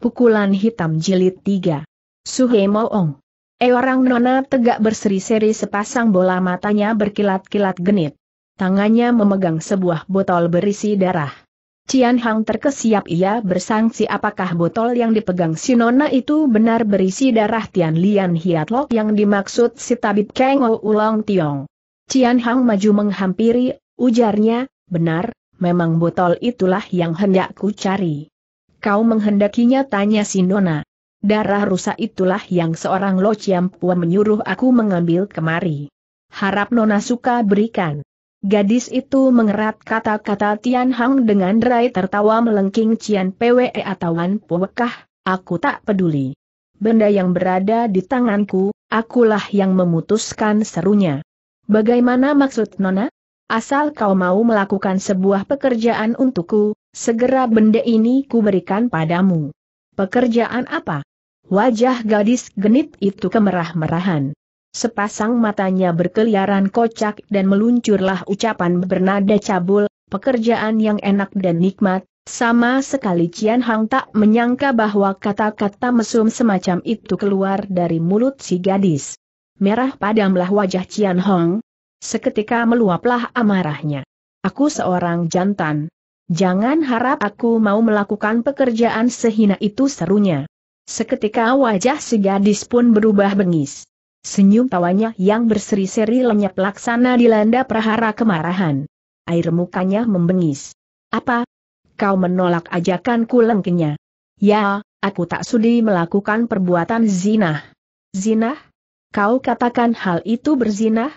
Pukulan Hitam Jilid 3. Suhe Moong. Eh, orang nona tegak berseri-seri sepasang bola matanya berkilat-kilat genit. Tangannya memegang sebuah botol berisi darah. Cian Hang terkesiap ia bersangsi apakah botol yang dipegang si nona itu benar berisi darah Tian Lian Hiat Lok yang dimaksud si tabib Kang Ulong Tiong. Cian Hang maju menghampiri, ujarnya, benar, memang botol itulah yang hendak ku cari. Kau menghendakinya tanya si Nona. Darah rusak itulah yang seorang Lo Chiampua menyuruh aku mengambil kemari. Harap Nona suka berikan. Gadis itu mengerat kata-kata Tian Hang dengan derai tertawa melengking Cian Pwe atau Wan Puekah, aku tak peduli. Benda yang berada di tanganku, akulah yang memutuskan serunya. Bagaimana maksud Nona? Asal kau mau melakukan sebuah pekerjaan untukku, Segera benda ini kuberikan padamu. Pekerjaan apa? Wajah gadis genit itu kemerah-merahan. Sepasang matanya berkeliaran kocak dan meluncurlah ucapan bernada cabul, pekerjaan yang enak dan nikmat, sama sekali Cian Hang tak menyangka bahwa kata-kata mesum semacam itu keluar dari mulut si gadis. Merah padamlah wajah Cian Hong. Seketika meluaplah amarahnya. Aku seorang jantan, Jangan harap aku mau melakukan pekerjaan sehina itu serunya. Seketika wajah si gadis pun berubah bengis. Senyum tawanya yang berseri-seri lenyap laksana dilanda prahara kemarahan. Air mukanya membengis. Apa? Kau menolak ajakanku lengkenya. Ya, aku tak sudi melakukan perbuatan zinah. Zinah? Kau katakan hal itu berzinah?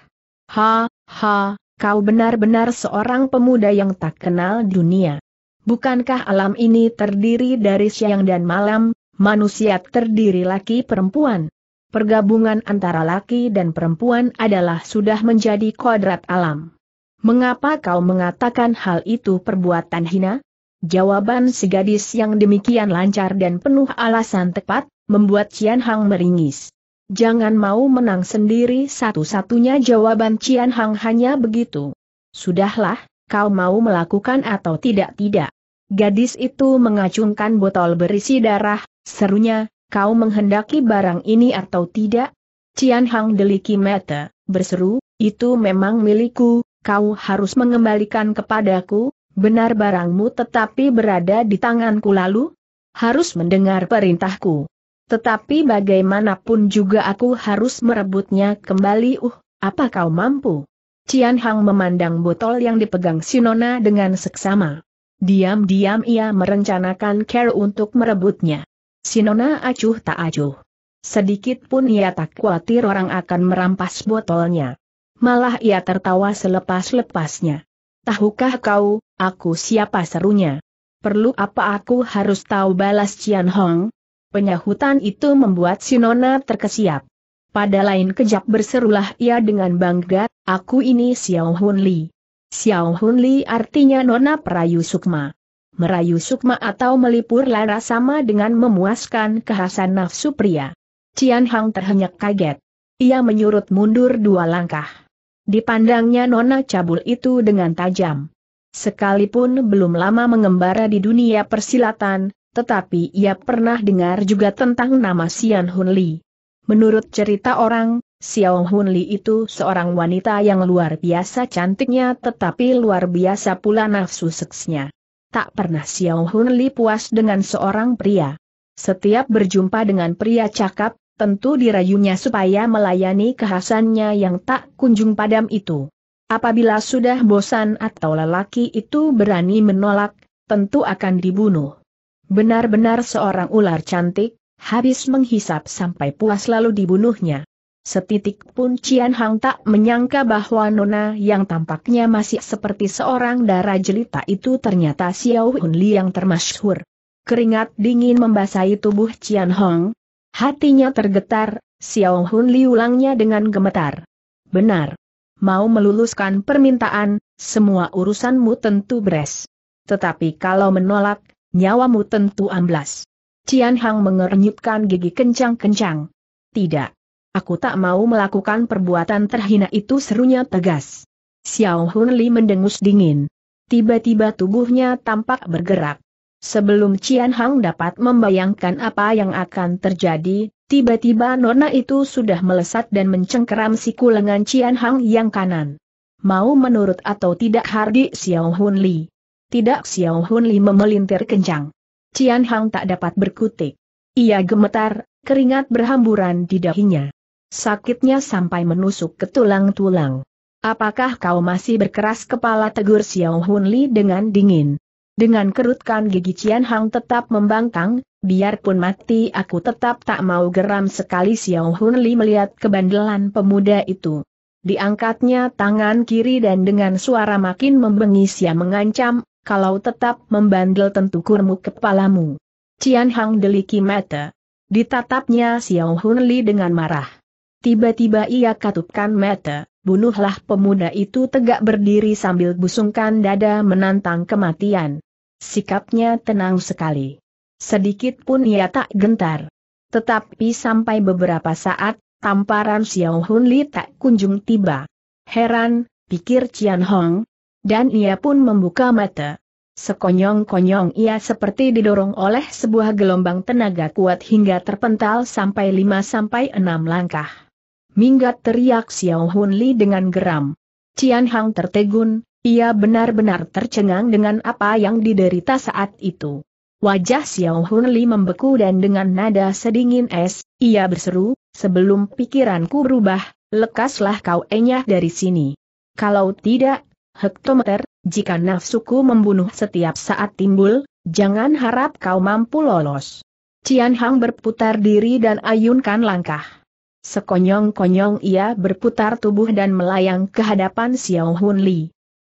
Ha, ha, kau benar-benar seorang pemuda yang tak kenal dunia. Bukankah alam ini terdiri dari siang dan malam, manusia terdiri laki perempuan? Pergabungan antara laki dan perempuan adalah sudah menjadi kodrat alam. Mengapa kau mengatakan hal itu perbuatan hina? Jawaban si gadis yang demikian lancar dan penuh alasan tepat, membuat Cian Hang meringis jangan mau menang sendiri satu-satunya jawaban Cian Hang hanya begitu. Sudahlah, kau mau melakukan atau tidak-tidak. Gadis itu mengacungkan botol berisi darah, serunya, kau menghendaki barang ini atau tidak? Cian Hang deliki mata, berseru, itu memang milikku, kau harus mengembalikan kepadaku, benar barangmu tetapi berada di tanganku lalu? Harus mendengar perintahku. Tetapi bagaimanapun juga aku harus merebutnya kembali uh, apa kau mampu? Cian Hang memandang botol yang dipegang Sinona dengan seksama. Diam-diam ia merencanakan care untuk merebutnya. Sinona acuh tak acuh. Sedikit pun ia tak khawatir orang akan merampas botolnya. Malah ia tertawa selepas-lepasnya. Tahukah kau, aku siapa serunya? Perlu apa aku harus tahu balas Cian Hong? Penyahutan itu membuat Sinona terkesiap. Pada lain kejap berserulah ia dengan bangga, aku ini Xiao Hun Li. Xiao Hun Li artinya Nona Perayu Sukma. Merayu Sukma atau melipur lara sama dengan memuaskan kehasan nafsu pria. Cian Hang terhenyak kaget. Ia menyurut mundur dua langkah. Dipandangnya Nona Cabul itu dengan tajam. Sekalipun belum lama mengembara di dunia persilatan, tetapi ia pernah dengar juga tentang nama Sian Hun Li. Menurut cerita orang, Xiao Hun Li itu seorang wanita yang luar biasa cantiknya tetapi luar biasa pula nafsu seksnya. Tak pernah Xiao Hun Li puas dengan seorang pria. Setiap berjumpa dengan pria cakap, tentu dirayunya supaya melayani kehasannya yang tak kunjung padam itu. Apabila sudah bosan atau lelaki itu berani menolak, tentu akan dibunuh. Benar-benar seorang ular cantik, habis menghisap sampai puas lalu dibunuhnya. Setitik pun Cian Hang tak menyangka bahwa Nona yang tampaknya masih seperti seorang darah jelita itu ternyata Xiao Hun Li yang termasyhur. Keringat dingin membasahi tubuh Cian Hong. Hatinya tergetar, Xiao Hun Li ulangnya dengan gemetar. Benar. Mau meluluskan permintaan, semua urusanmu tentu beres. Tetapi kalau menolak, nyawamu tentu amblas. Cian Hang mengernyitkan gigi kencang-kencang. Tidak. Aku tak mau melakukan perbuatan terhina itu serunya tegas. Xiao Hun Li mendengus dingin. Tiba-tiba tubuhnya tampak bergerak. Sebelum Cian Hang dapat membayangkan apa yang akan terjadi, tiba-tiba nona itu sudah melesat dan mencengkeram siku lengan Cian Hang yang kanan. Mau menurut atau tidak Hardi Xiao Hun Li. Tidak Xiao Hun Li memelintir kencang. Cian Hang tak dapat berkutik. Ia gemetar, keringat berhamburan di dahinya. Sakitnya sampai menusuk ke tulang-tulang. Apakah kau masih berkeras kepala tegur Xiao Hun Li dengan dingin? Dengan kerutkan gigi Cian Hang tetap membangkang, biarpun mati aku tetap tak mau geram sekali Xiao Hun Li melihat kebandelan pemuda itu. Diangkatnya tangan kiri dan dengan suara makin membengis ia mengancam, kalau tetap membandel tentu kurmu kepalamu. Cian Hang deliki mata. Ditatapnya Xiao Hun Li dengan marah. Tiba-tiba ia katupkan mata, bunuhlah pemuda itu tegak berdiri sambil busungkan dada menantang kematian. Sikapnya tenang sekali. Sedikit pun ia tak gentar. Tetapi sampai beberapa saat, tamparan Xiao Hun Li tak kunjung tiba. Heran, pikir Cian Hong, dan ia pun membuka mata. Sekonyong-konyong ia seperti didorong oleh sebuah gelombang tenaga kuat hingga terpental sampai lima sampai enam langkah. Minggat teriak Xiao Hun Li dengan geram. Cian Hang tertegun, ia benar-benar tercengang dengan apa yang diderita saat itu. Wajah Xiao Hun Li membeku dan dengan nada sedingin es, ia berseru, sebelum pikiranku berubah, lekaslah kau enyah dari sini. Kalau tidak, hektometer, jika nafsuku membunuh setiap saat timbul, jangan harap kau mampu lolos. Cian Hang berputar diri dan ayunkan langkah. Sekonyong-konyong ia berputar tubuh dan melayang ke hadapan Xiao Hun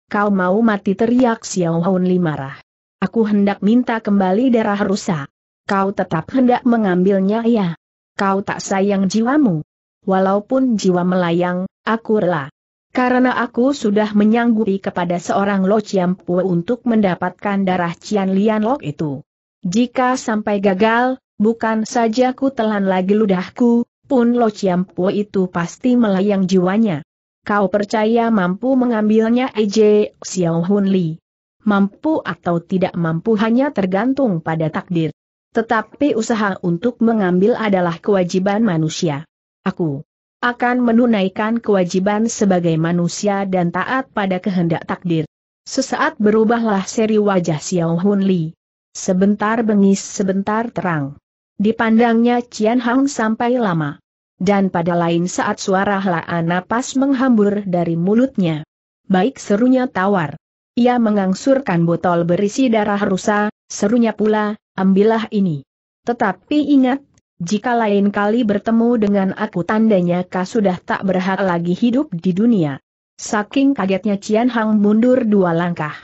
Kau mau mati teriak Xiao Hun marah. Aku hendak minta kembali darah rusak. Kau tetap hendak mengambilnya ya. Kau tak sayang jiwamu. Walaupun jiwa melayang, aku rela. Karena aku sudah menyanggupi kepada seorang Lo Chiam Pue untuk mendapatkan darah Cian Lian Lok itu. Jika sampai gagal, bukan saja ku telan lagi ludahku, pun Lo Chiam Pue itu pasti melayang jiwanya. Kau percaya mampu mengambilnya Ej Xiao Hun Li? Mampu atau tidak mampu hanya tergantung pada takdir. Tetapi usaha untuk mengambil adalah kewajiban manusia. Aku akan menunaikan kewajiban sebagai manusia dan taat pada kehendak takdir. Sesaat berubahlah seri wajah Xiao Hun Li. Sebentar bengis sebentar terang. Dipandangnya Cian Hang sampai lama. Dan pada lain saat suara helaan napas menghambur dari mulutnya. Baik serunya tawar. Ia mengangsurkan botol berisi darah rusa, serunya pula, ambillah ini. Tetapi ingat, jika lain kali bertemu dengan aku tandanya kau sudah tak berhak lagi hidup di dunia. Saking kagetnya Cian Hang mundur dua langkah.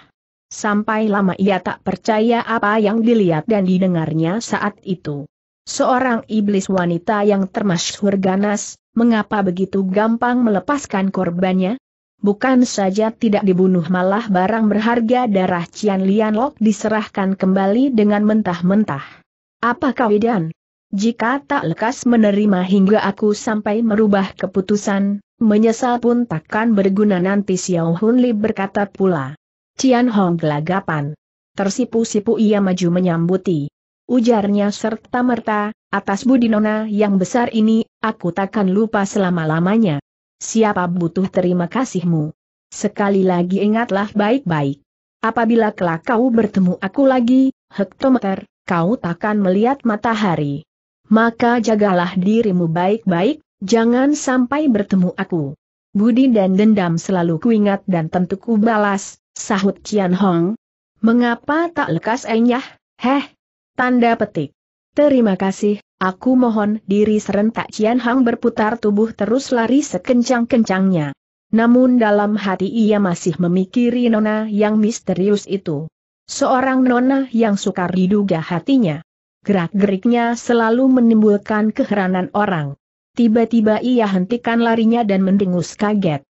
Sampai lama ia tak percaya apa yang dilihat dan didengarnya saat itu. Seorang iblis wanita yang termasyhur ganas, mengapa begitu gampang melepaskan korbannya? Bukan saja tidak dibunuh malah barang berharga darah Cian Lianlok diserahkan kembali dengan mentah-mentah. Apa kau jika tak lekas menerima hingga aku sampai merubah keputusan, menyesal pun takkan berguna nanti Xiao Hunli berkata pula. Cian Hong gelagapan. Tersipu-sipu ia maju menyambuti. Ujarnya serta merta, atas budi nona yang besar ini, aku takkan lupa selama-lamanya. Siapa butuh terima kasihmu? Sekali lagi ingatlah baik-baik. Apabila kelak kau bertemu aku lagi, hektometer, kau takkan melihat matahari maka jagalah dirimu baik-baik, jangan sampai bertemu aku. Budi dan dendam selalu kuingat dan tentu ku balas, sahut Cian Hong. Mengapa tak lekas enyah, heh? Tanda petik. Terima kasih, aku mohon diri serentak Cian Hong berputar tubuh terus lari sekencang-kencangnya. Namun dalam hati ia masih memikiri nona yang misterius itu. Seorang nona yang sukar diduga hatinya gerak-geriknya selalu menimbulkan keheranan orang. Tiba-tiba ia hentikan larinya dan mendengus kaget.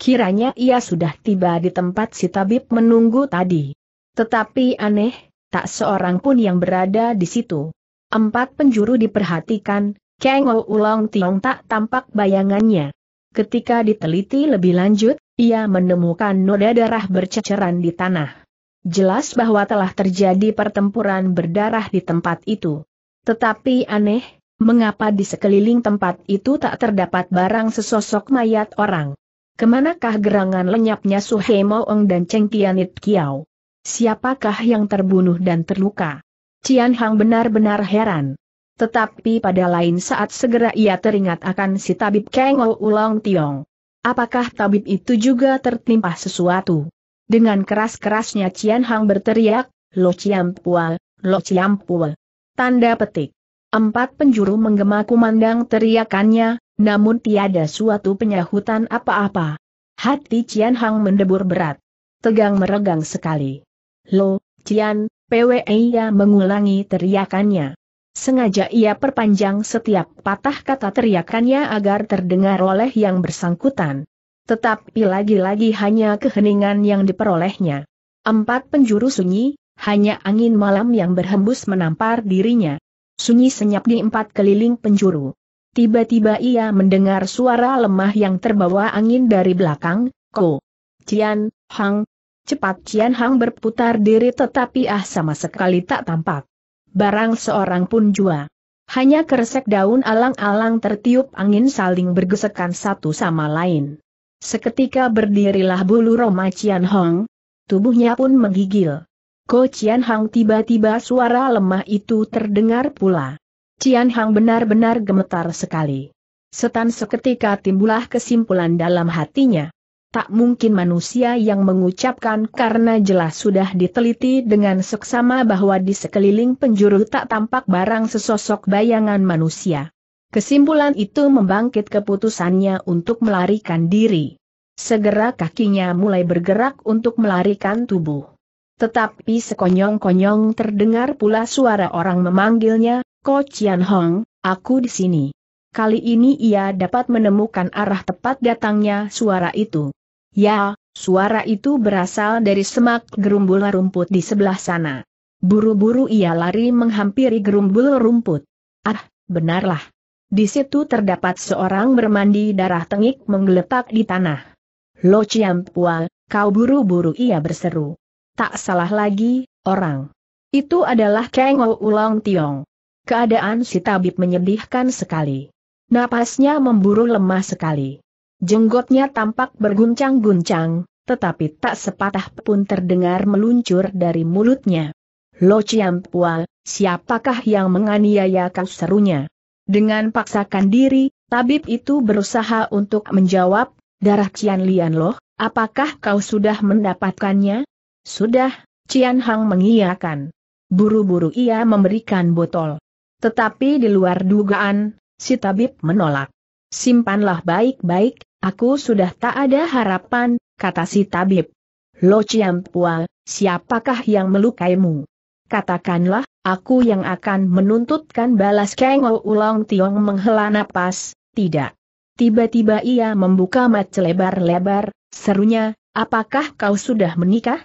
Kiranya ia sudah tiba di tempat si tabib menunggu tadi. Tetapi aneh, tak seorang pun yang berada di situ. Empat penjuru diperhatikan, Kengo Ulong Tiong tak tampak bayangannya. Ketika diteliti lebih lanjut, ia menemukan noda darah berceceran di tanah. Jelas bahwa telah terjadi pertempuran berdarah di tempat itu. Tetapi aneh, mengapa di sekeliling tempat itu tak terdapat barang sesosok mayat orang? Kemanakah gerangan lenyapnya Suhe dan Cheng Tianit Kiao? Siapakah yang terbunuh dan terluka? Cian Hang benar-benar heran. Tetapi pada lain saat segera ia teringat akan si tabib Keng Ulong Tiong. Apakah tabib itu juga tertimpa sesuatu? Dengan keras-kerasnya Cian Hang berteriak, Lo Ciam Pual, Lo Ciam Pual. Tanda petik. Empat penjuru menggema kumandang teriakannya, namun tiada suatu penyahutan apa-apa. Hati Cian Hang mendebur berat. Tegang meregang sekali. Lo, Cian, PWE ia mengulangi teriakannya. Sengaja ia perpanjang setiap patah kata teriakannya agar terdengar oleh yang bersangkutan. Tetapi lagi-lagi hanya keheningan yang diperolehnya. Empat penjuru sunyi, hanya angin malam yang berhembus menampar dirinya. Sunyi senyap di empat keliling penjuru. Tiba-tiba ia mendengar suara lemah yang terbawa angin dari belakang, Ko. Cian, Hang. Cepat Cian Hang berputar diri tetapi ah sama sekali tak tampak. Barang seorang pun jua. Hanya keresek daun alang-alang tertiup angin saling bergesekan satu sama lain. Seketika berdirilah bulu Roma Cian Hong. Tubuhnya pun menggigil. Ko Cian Hang tiba-tiba suara lemah itu terdengar pula. Cian Hang benar-benar gemetar sekali. Setan seketika timbullah kesimpulan dalam hatinya. Tak mungkin manusia yang mengucapkan karena jelas sudah diteliti dengan seksama bahwa di sekeliling penjuru tak tampak barang sesosok bayangan manusia. Kesimpulan itu membangkit keputusannya untuk melarikan diri. Segera kakinya mulai bergerak untuk melarikan tubuh. Tetapi sekonyong-konyong terdengar pula suara orang memanggilnya, Ko Chian Hong, aku di sini. Kali ini ia dapat menemukan arah tepat datangnya suara itu. Ya, suara itu berasal dari semak gerumbul rumput di sebelah sana. Buru-buru ia lari menghampiri gerumbul rumput. Ah, benarlah. Di situ terdapat seorang bermandi darah tengik menggeletak di tanah. Lo Pual, kau buru-buru ia berseru. Tak salah lagi, orang. Itu adalah Kang Ulong Tiong. Keadaan si tabib menyedihkan sekali. Napasnya memburu lemah sekali. Jenggotnya tampak berguncang-guncang, tetapi tak sepatah pun terdengar meluncur dari mulutnya. Lo Pual, siapakah yang menganiaya kau serunya? Dengan paksakan diri, tabib itu berusaha untuk menjawab, darah Cian Lian loh, apakah kau sudah mendapatkannya? Sudah, Cian Hang mengiyakan. Buru-buru ia memberikan botol. Tetapi di luar dugaan, si tabib menolak. Simpanlah baik-baik, aku sudah tak ada harapan, kata si tabib. Lo Cian Pual, siapakah yang melukaimu? Katakanlah, Aku yang akan menuntutkan balas Kengo Ulong Tiong menghela napas, tidak. Tiba-tiba ia membuka mata lebar-lebar, serunya, apakah kau sudah menikah?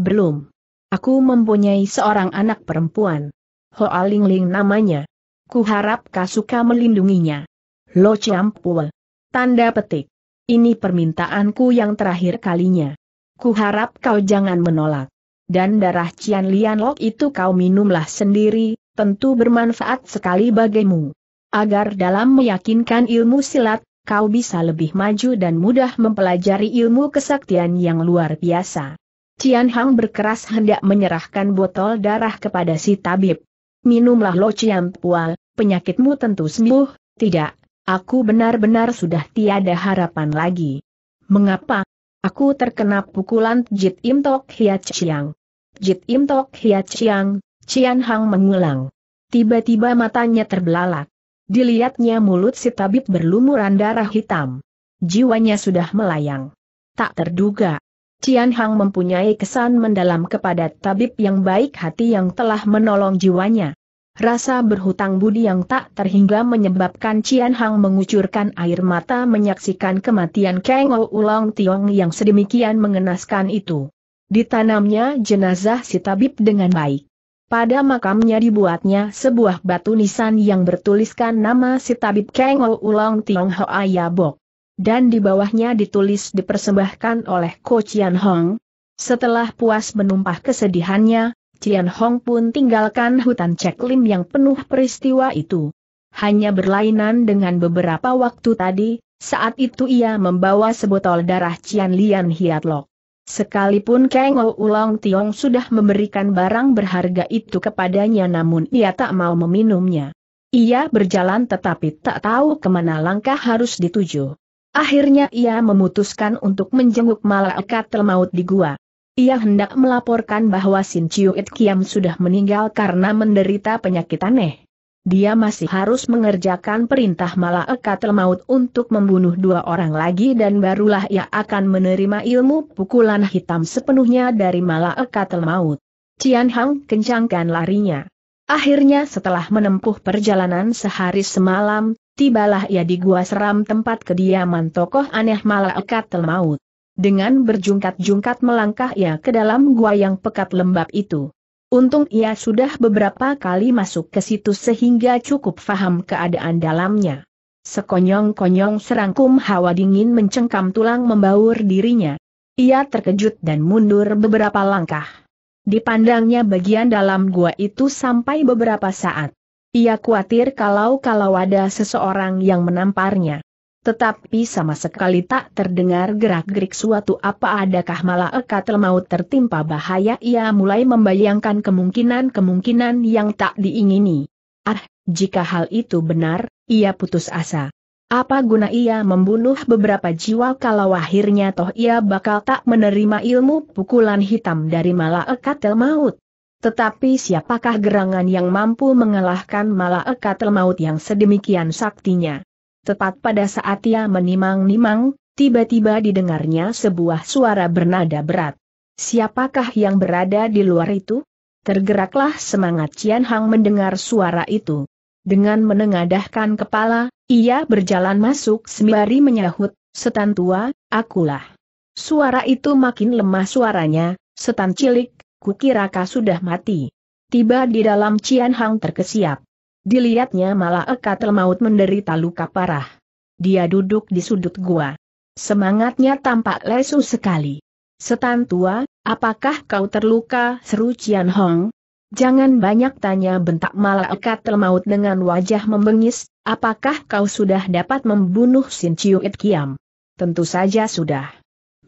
Belum. Aku mempunyai seorang anak perempuan. Hoa Ling Ling namanya. Kuharap kau suka melindunginya. Lo Chiampul. Tanda petik. Ini permintaanku yang terakhir kalinya. Kuharap kau jangan menolak dan darah Cian Lok itu kau minumlah sendiri, tentu bermanfaat sekali bagimu. Agar dalam meyakinkan ilmu silat, kau bisa lebih maju dan mudah mempelajari ilmu kesaktian yang luar biasa. Cian Hang berkeras hendak menyerahkan botol darah kepada si tabib. Minumlah lo Cian Pual, penyakitmu tentu sembuh, tidak, aku benar-benar sudah tiada harapan lagi. Mengapa, Aku terkena pukulan Jit Im Tok Hiat Chiang. Jit Im Tok Hiat Chiang, Cian Hang mengulang. Tiba-tiba matanya terbelalak. Dilihatnya mulut si tabib berlumuran darah hitam. Jiwanya sudah melayang. Tak terduga. Cian Hang mempunyai kesan mendalam kepada tabib yang baik hati yang telah menolong jiwanya. Rasa berhutang budi yang tak terhingga menyebabkan Cian Hang mengucurkan air mata menyaksikan kematian Keng Ou Ulong Tiong yang sedemikian mengenaskan itu. Ditanamnya jenazah si tabib dengan baik. Pada makamnya dibuatnya sebuah batu nisan yang bertuliskan nama si tabib Kang Ou Ulong Tiong Hoa Yabok. Dan di bawahnya ditulis dipersembahkan oleh Ko Cian Hong. Setelah puas menumpah kesedihannya, Cian Hong pun tinggalkan hutan Cek Lim yang penuh peristiwa itu. Hanya berlainan dengan beberapa waktu tadi, saat itu ia membawa sebotol darah Cian Lian Hiatlok. Sekalipun Kang Ulong Tiong sudah memberikan barang berharga itu kepadanya namun ia tak mau meminumnya. Ia berjalan tetapi tak tahu kemana langkah harus dituju. Akhirnya ia memutuskan untuk menjenguk malaikat maut di gua. Ia hendak melaporkan bahwa Sin Chiu It Kiam sudah meninggal karena menderita penyakit aneh. Dia masih harus mengerjakan perintah Malaikatul Maut untuk membunuh dua orang lagi dan barulah ia akan menerima ilmu pukulan hitam sepenuhnya dari Malaikatul Maut. Cian Hang kencangkan larinya. Akhirnya setelah menempuh perjalanan sehari semalam, tibalah ia di gua seram tempat kediaman tokoh aneh Malaikatul Maut. Dengan berjungkat-jungkat melangkah ia ke dalam gua yang pekat lembab itu. Untung ia sudah beberapa kali masuk ke situ sehingga cukup faham keadaan dalamnya. Sekonyong-konyong serangkum hawa dingin mencengkam tulang membaur dirinya. Ia terkejut dan mundur beberapa langkah. Dipandangnya bagian dalam gua itu sampai beberapa saat. Ia khawatir kalau-kalau ada seseorang yang menamparnya. Tetapi sama sekali tak terdengar gerak-gerik suatu apa adakah malah ekat maut tertimpa bahaya ia mulai membayangkan kemungkinan-kemungkinan yang tak diingini. Ah, jika hal itu benar, ia putus asa. Apa guna ia membunuh beberapa jiwa kalau akhirnya toh ia bakal tak menerima ilmu pukulan hitam dari malah malaikat maut? Tetapi siapakah gerangan yang mampu mengalahkan malah malaikat maut yang sedemikian saktinya? tepat pada saat ia menimang-nimang, tiba-tiba didengarnya sebuah suara bernada berat. Siapakah yang berada di luar itu? Tergeraklah semangat Cian Hang mendengar suara itu. Dengan menengadahkan kepala, ia berjalan masuk sembari menyahut, setan tua, akulah. Suara itu makin lemah suaranya, setan cilik, kukira kau sudah mati. Tiba di dalam Cian Hang terkesiap. Dilihatnya malah Eka Maut menderita luka parah. Dia duduk di sudut gua. Semangatnya tampak lesu sekali. Setan tua, apakah kau terluka? Seru Cian Hong. Jangan banyak tanya bentak malah Eka Maut dengan wajah membengis, apakah kau sudah dapat membunuh Sin Chiu It Kiam? Tentu saja sudah.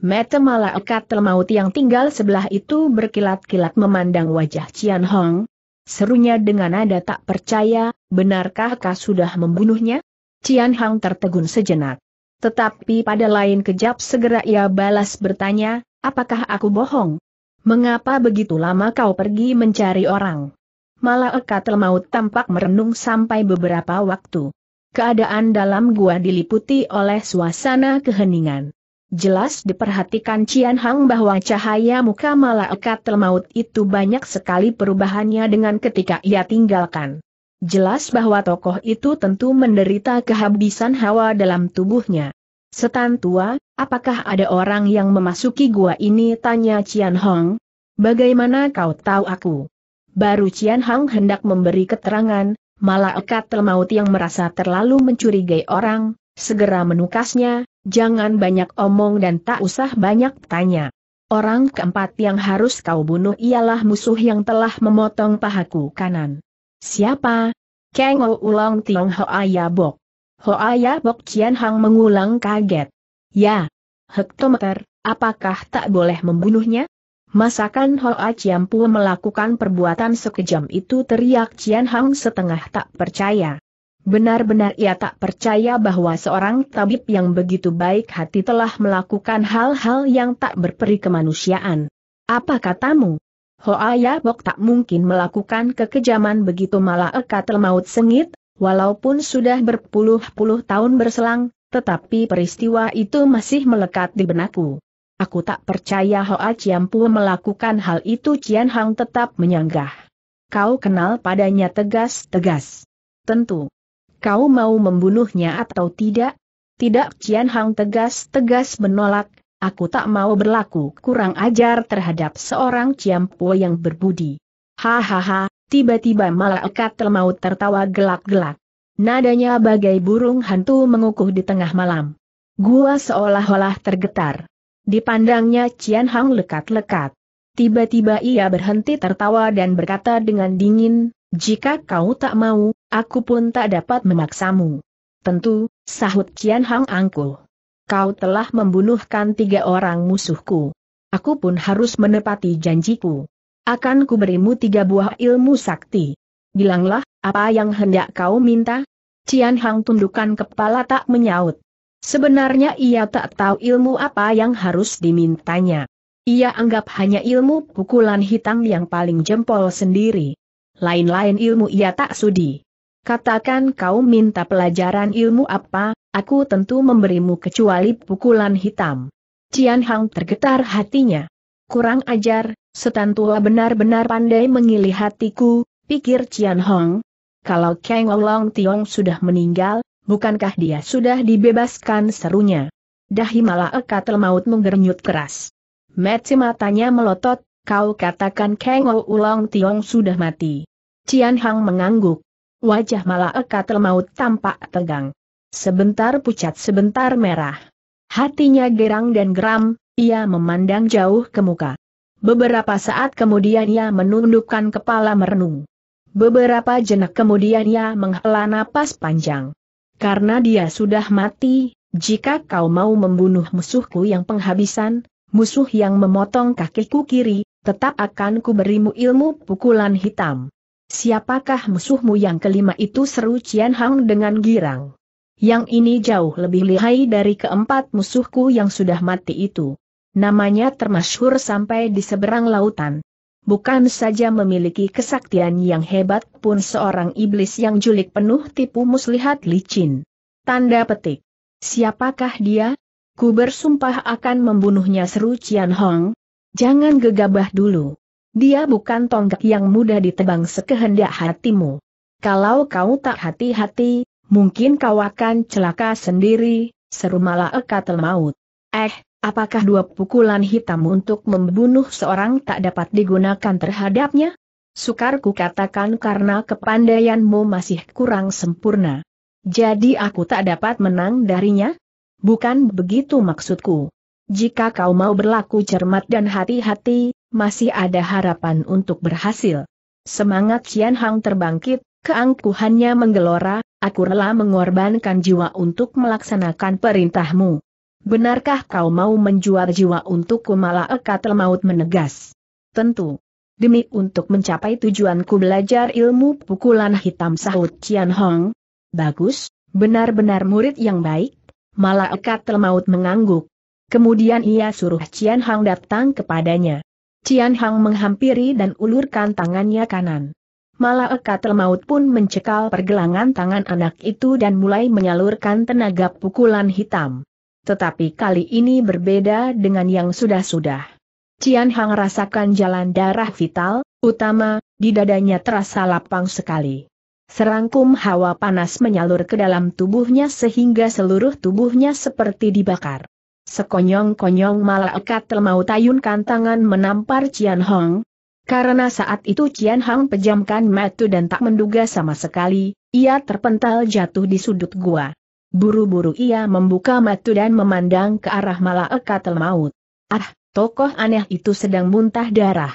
Mata malah Eka Maut yang tinggal sebelah itu berkilat-kilat memandang wajah Cian Hong, Serunya dengan nada tak percaya, benarkah kau sudah membunuhnya? Cian Hang tertegun sejenak. Tetapi pada lain kejap segera ia balas bertanya, apakah aku bohong? Mengapa begitu lama kau pergi mencari orang? Malah ekatel maut tampak merenung sampai beberapa waktu. Keadaan dalam gua diliputi oleh suasana keheningan. Jelas diperhatikan Cian Hang bahwa cahaya muka malaikat telmaut itu banyak sekali perubahannya dengan ketika ia tinggalkan. Jelas bahwa tokoh itu tentu menderita kehabisan hawa dalam tubuhnya. Setan tua, apakah ada orang yang memasuki gua ini? Tanya Cian Hong. Bagaimana kau tahu aku? Baru Cian Hang hendak memberi keterangan, malaikat telmaut yang merasa terlalu mencurigai orang, segera menukasnya, Jangan banyak omong dan tak usah banyak tanya. Orang keempat yang harus kau bunuh ialah musuh yang telah memotong pahaku kanan. Siapa? Kengo Ou Ulong Tiong Hoa ya Bok. Hoa ya Bok Cian Hang mengulang kaget. Ya, hektometer, apakah tak boleh membunuhnya? Masakan Hoa Ciampu melakukan perbuatan sekejam itu teriak Cian Hang setengah tak percaya. Benar-benar ia tak percaya bahwa seorang tabib yang begitu baik hati telah melakukan hal-hal yang tak berperi kemanusiaan. Apa katamu? Hoaya Bok tak mungkin melakukan kekejaman begitu malah ekatel maut sengit, walaupun sudah berpuluh-puluh tahun berselang, tetapi peristiwa itu masih melekat di benakku. Aku tak percaya Hoa Ciampu melakukan hal itu Cian Hang tetap menyanggah. Kau kenal padanya tegas-tegas. Tentu. Kau mau membunuhnya atau tidak? Tidak Cian Hang tegas-tegas menolak, aku tak mau berlaku kurang ajar terhadap seorang Cian Po yang berbudi. Hahaha, tiba-tiba malaikat maut tertawa gelak-gelak. Nadanya bagai burung hantu mengukuh di tengah malam. Gua seolah-olah tergetar. Dipandangnya Cian Hang lekat-lekat. Tiba-tiba ia berhenti tertawa dan berkata dengan dingin, jika kau tak mau, aku pun tak dapat memaksamu. Tentu, sahut Cian Hang Angkul. Kau telah membunuhkan tiga orang musuhku. Aku pun harus menepati janjiku. Akan kuberimu tiga buah ilmu sakti. Bilanglah, apa yang hendak kau minta? Cian Hang tundukkan kepala tak menyaut. Sebenarnya ia tak tahu ilmu apa yang harus dimintanya. Ia anggap hanya ilmu pukulan hitam yang paling jempol sendiri. Lain-lain ilmu ia tak sudi. Katakan kau minta pelajaran ilmu apa, aku tentu memberimu kecuali pukulan hitam. Cian Hang tergetar hatinya. Kurang ajar, setan tua benar-benar pandai mengilih hatiku, pikir Cian Hong. Kalau Kang Long Tiong sudah meninggal, bukankah dia sudah dibebaskan serunya? Dahi malah ekatel maut menggernyut keras. Metsi matanya melotot, kau katakan Kang Long Tiong sudah mati. Cian Hang mengangguk wajah malaikat maut tampak tegang. Sebentar pucat sebentar merah. Hatinya gerang dan geram, ia memandang jauh ke muka. Beberapa saat kemudian ia menundukkan kepala merenung. Beberapa jenak kemudian ia menghela napas panjang. Karena dia sudah mati, jika kau mau membunuh musuhku yang penghabisan, musuh yang memotong kakiku kiri, tetap akan kuberimu ilmu pukulan hitam. Siapakah musuhmu yang kelima itu seru Cian Hang dengan girang. Yang ini jauh lebih lihai dari keempat musuhku yang sudah mati itu. Namanya termasyhur sampai di seberang lautan. Bukan saja memiliki kesaktian yang hebat pun seorang iblis yang julik penuh tipu muslihat licin. Tanda petik. Siapakah dia? Ku bersumpah akan membunuhnya seru Cian Hong. Jangan gegabah dulu. Dia bukan tonggak yang mudah ditebang sekehendak hatimu. Kalau kau tak hati-hati, mungkin kau akan celaka sendiri, seru malah ekatel maut. Eh, apakah dua pukulan hitam untuk membunuh seorang tak dapat digunakan terhadapnya? Sukar ku katakan karena kepandaianmu masih kurang sempurna. Jadi aku tak dapat menang darinya? Bukan begitu maksudku. Jika kau mau berlaku cermat dan hati-hati, masih ada harapan untuk berhasil. Semangat Cian Hang terbangkit, keangkuhannya menggelora, aku rela mengorbankan jiwa untuk melaksanakan perintahmu. Benarkah kau mau menjual jiwa untukku malah ekatel maut menegas? Tentu. Demi untuk mencapai tujuanku belajar ilmu pukulan hitam sahut Qian Hong. Bagus, benar-benar murid yang baik, malah ekatel maut mengangguk. Kemudian ia suruh Qian Hang datang kepadanya. Cian Hang menghampiri dan ulurkan tangannya kanan. Malah Malaikatul maut pun mencekal pergelangan tangan anak itu dan mulai menyalurkan tenaga pukulan hitam. Tetapi kali ini berbeda dengan yang sudah-sudah. Cian Hang rasakan jalan darah vital, utama, di dadanya terasa lapang sekali. Serangkum hawa panas menyalur ke dalam tubuhnya sehingga seluruh tubuhnya seperti dibakar. Sekonyong-konyong malaikat telmau tayunkan tangan menampar Cian Hong. Karena saat itu Cian Hong pejamkan mata dan tak menduga sama sekali, ia terpental jatuh di sudut gua. Buru-buru ia membuka mata dan memandang ke arah malaikat telmaut. Ah, tokoh aneh itu sedang muntah darah.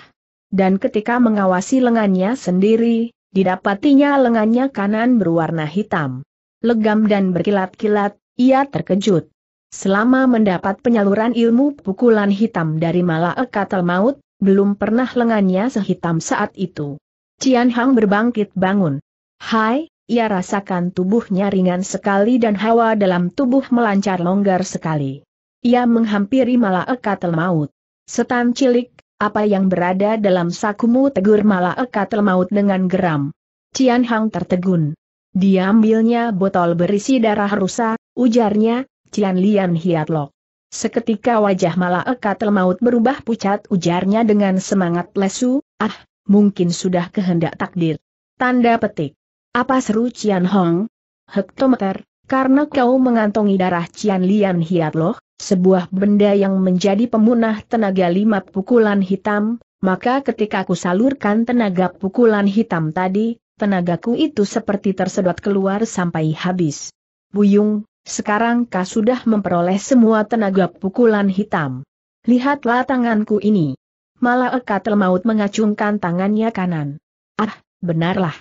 Dan ketika mengawasi lengannya sendiri, didapatinya lengannya kanan berwarna hitam. Legam dan berkilat-kilat, ia terkejut. Selama mendapat penyaluran ilmu pukulan hitam dari Malaekatel Maut, belum pernah lengannya sehitam saat itu. Cian Hang berbangkit bangun. Hai, ia rasakan tubuhnya ringan sekali dan hawa dalam tubuh melancar longgar sekali. Ia menghampiri Malaekatel Maut. Setan cilik, apa yang berada dalam sakumu tegur Malaekatel Maut dengan geram. Cian Hang tertegun. Diambilnya botol berisi darah rusa, ujarnya, Cian Lian Hiatlok. Seketika wajah malah Malaekatel maut berubah pucat ujarnya dengan semangat lesu, ah, mungkin sudah kehendak takdir. Tanda petik. Apa seru Cian Hong? Hektometer, karena kau mengantongi darah Cian Lian Hiatloh, sebuah benda yang menjadi pemunah tenaga lima pukulan hitam, maka ketika aku salurkan tenaga pukulan hitam tadi, tenagaku itu seperti tersedot keluar sampai habis. Buyung, sekarang kau sudah memperoleh semua tenaga pukulan hitam. Lihatlah tanganku ini. Malah Ekatel maut mengacungkan tangannya kanan. Ah, benarlah.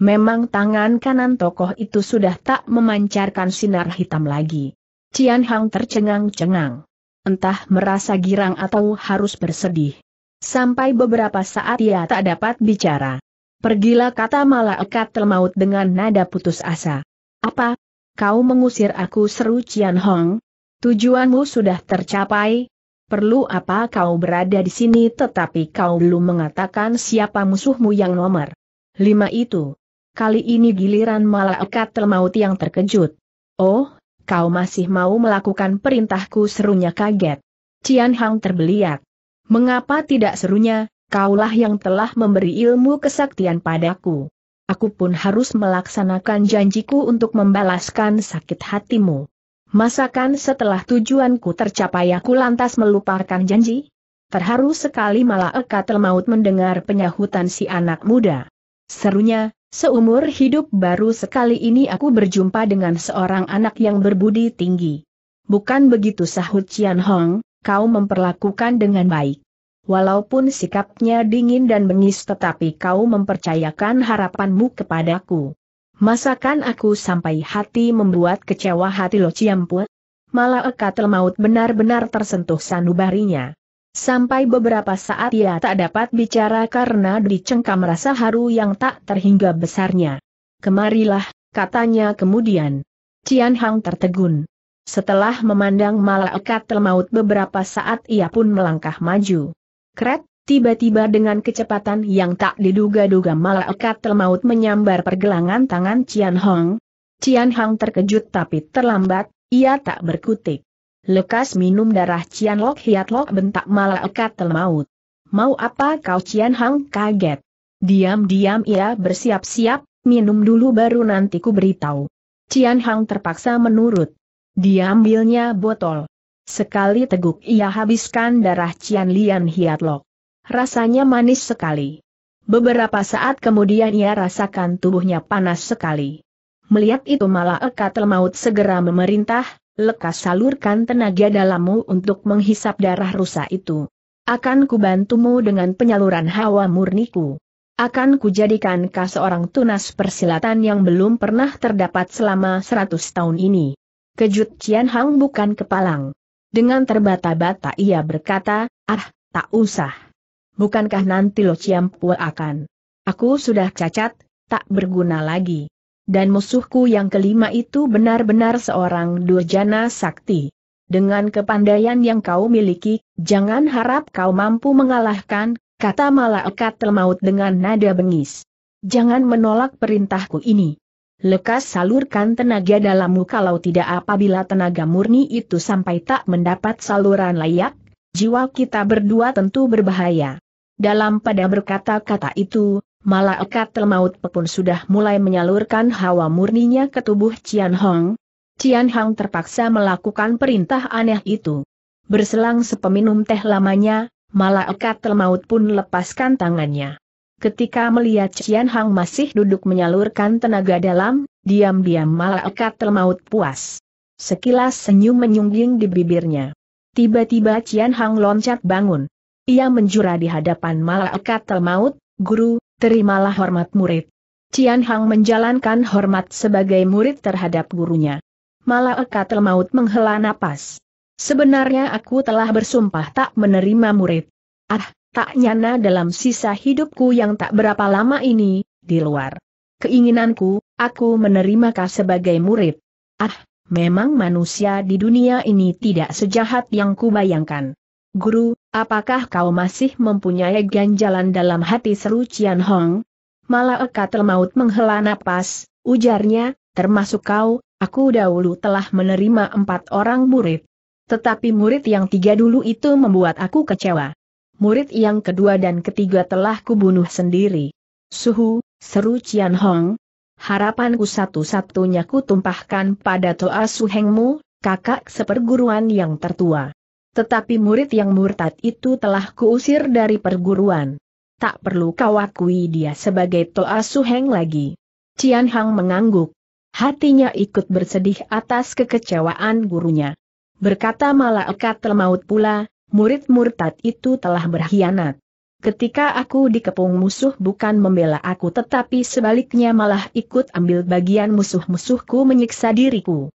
Memang tangan kanan tokoh itu sudah tak memancarkan sinar hitam lagi. Cian Hang tercengang-cengang. Entah merasa girang atau harus bersedih. Sampai beberapa saat ia tak dapat bicara. Pergilah kata malah Ekatel maut dengan nada putus asa. Apa, kau mengusir aku seru Cian Hong? Tujuanmu sudah tercapai? Perlu apa kau berada di sini tetapi kau belum mengatakan siapa musuhmu yang nomor lima itu. Kali ini giliran malaikat termaut yang terkejut. Oh, kau masih mau melakukan perintahku serunya kaget. Cian Hong terbeliak. Mengapa tidak serunya, kaulah yang telah memberi ilmu kesaktian padaku aku pun harus melaksanakan janjiku untuk membalaskan sakit hatimu. Masakan setelah tujuanku tercapai aku lantas melupakan janji? Terharu sekali malah Ekatel Maut mendengar penyahutan si anak muda. Serunya, seumur hidup baru sekali ini aku berjumpa dengan seorang anak yang berbudi tinggi. Bukan begitu sahut Cian Hong, kau memperlakukan dengan baik. Walaupun sikapnya dingin dan bengis tetapi kau mempercayakan harapanmu kepadaku. Masakan aku sampai hati membuat kecewa hati Lo Ciamput? Malah ekatel maut benar-benar tersentuh sanubarinya. Sampai beberapa saat ia tak dapat bicara karena dicengkam rasa haru yang tak terhingga besarnya. Kemarilah, katanya kemudian. Cian Hang tertegun. Setelah memandang Malaekat maut beberapa saat ia pun melangkah maju. Kret, tiba-tiba dengan kecepatan yang tak diduga-duga malaikat telmaut menyambar pergelangan tangan Cian Hong. Cian Hong terkejut tapi terlambat, ia tak berkutik. Lekas minum darah Cian Lok Hiat Lok bentak malaikat telmaut. Mau apa kau Cian Hong kaget? Diam-diam ia bersiap-siap, minum dulu baru nanti ku beritahu. Cian Hang terpaksa menurut. Diambilnya botol. Sekali teguk ia habiskan darah Cian Lian Hiatlok. Rasanya manis sekali. Beberapa saat kemudian ia rasakan tubuhnya panas sekali. Melihat itu malah Ekatel Maut segera memerintah, lekas salurkan tenaga dalammu untuk menghisap darah rusa itu. Akan kubantumu dengan penyaluran hawa murniku akan kujadikan kau seorang tunas persilatan yang belum pernah terdapat selama seratus tahun ini. Kejut Cian Hang bukan kepalang. Dengan terbata-bata ia berkata, ah, tak usah. Bukankah nanti Lo ciampu akan? Aku sudah cacat, tak berguna lagi. Dan musuhku yang kelima itu benar-benar seorang durjana sakti. Dengan kepandaian yang kau miliki, jangan harap kau mampu mengalahkan, kata Malaekat termaut dengan nada bengis. Jangan menolak perintahku ini lekas salurkan tenaga dalammu kalau tidak apabila tenaga murni itu sampai tak mendapat saluran layak, jiwa kita berdua tentu berbahaya. Dalam pada berkata-kata itu, Malaikat maut pun sudah mulai menyalurkan hawa murninya ke tubuh Cian Hong. Cian Hong terpaksa melakukan perintah aneh itu. Berselang sepeminum teh lamanya, malaikat maut pun lepaskan tangannya. Ketika melihat Cian Hang masih duduk menyalurkan tenaga dalam, diam-diam malaikat termaut puas. Sekilas senyum menyungging di bibirnya. Tiba-tiba Cian Hang loncat bangun. Ia menjura di hadapan malaikat termaut, guru, terimalah hormat murid. Cian Hang menjalankan hormat sebagai murid terhadap gurunya. Malaikat termaut menghela napas. Sebenarnya aku telah bersumpah tak menerima murid. Ah, tak nyana dalam sisa hidupku yang tak berapa lama ini, di luar keinginanku, aku menerima kau sebagai murid. Ah, memang manusia di dunia ini tidak sejahat yang kubayangkan. Guru, apakah kau masih mempunyai ganjalan dalam hati seru Cian Hong? Malah Eka maut menghela napas, ujarnya, termasuk kau, aku dahulu telah menerima empat orang murid. Tetapi murid yang tiga dulu itu membuat aku kecewa murid yang kedua dan ketiga telah kubunuh sendiri. Suhu, seru Cian Hong. Harapanku satu-satunya kutumpahkan pada Toa Su Hengmu, kakak seperguruan yang tertua. Tetapi murid yang murtad itu telah kuusir dari perguruan. Tak perlu kau akui dia sebagai Toa Su Heng lagi. Cian Hong mengangguk. Hatinya ikut bersedih atas kekecewaan gurunya. Berkata ekat Maut pula, murid murtad itu telah berkhianat. Ketika aku dikepung musuh bukan membela aku tetapi sebaliknya malah ikut ambil bagian musuh-musuhku menyiksa diriku.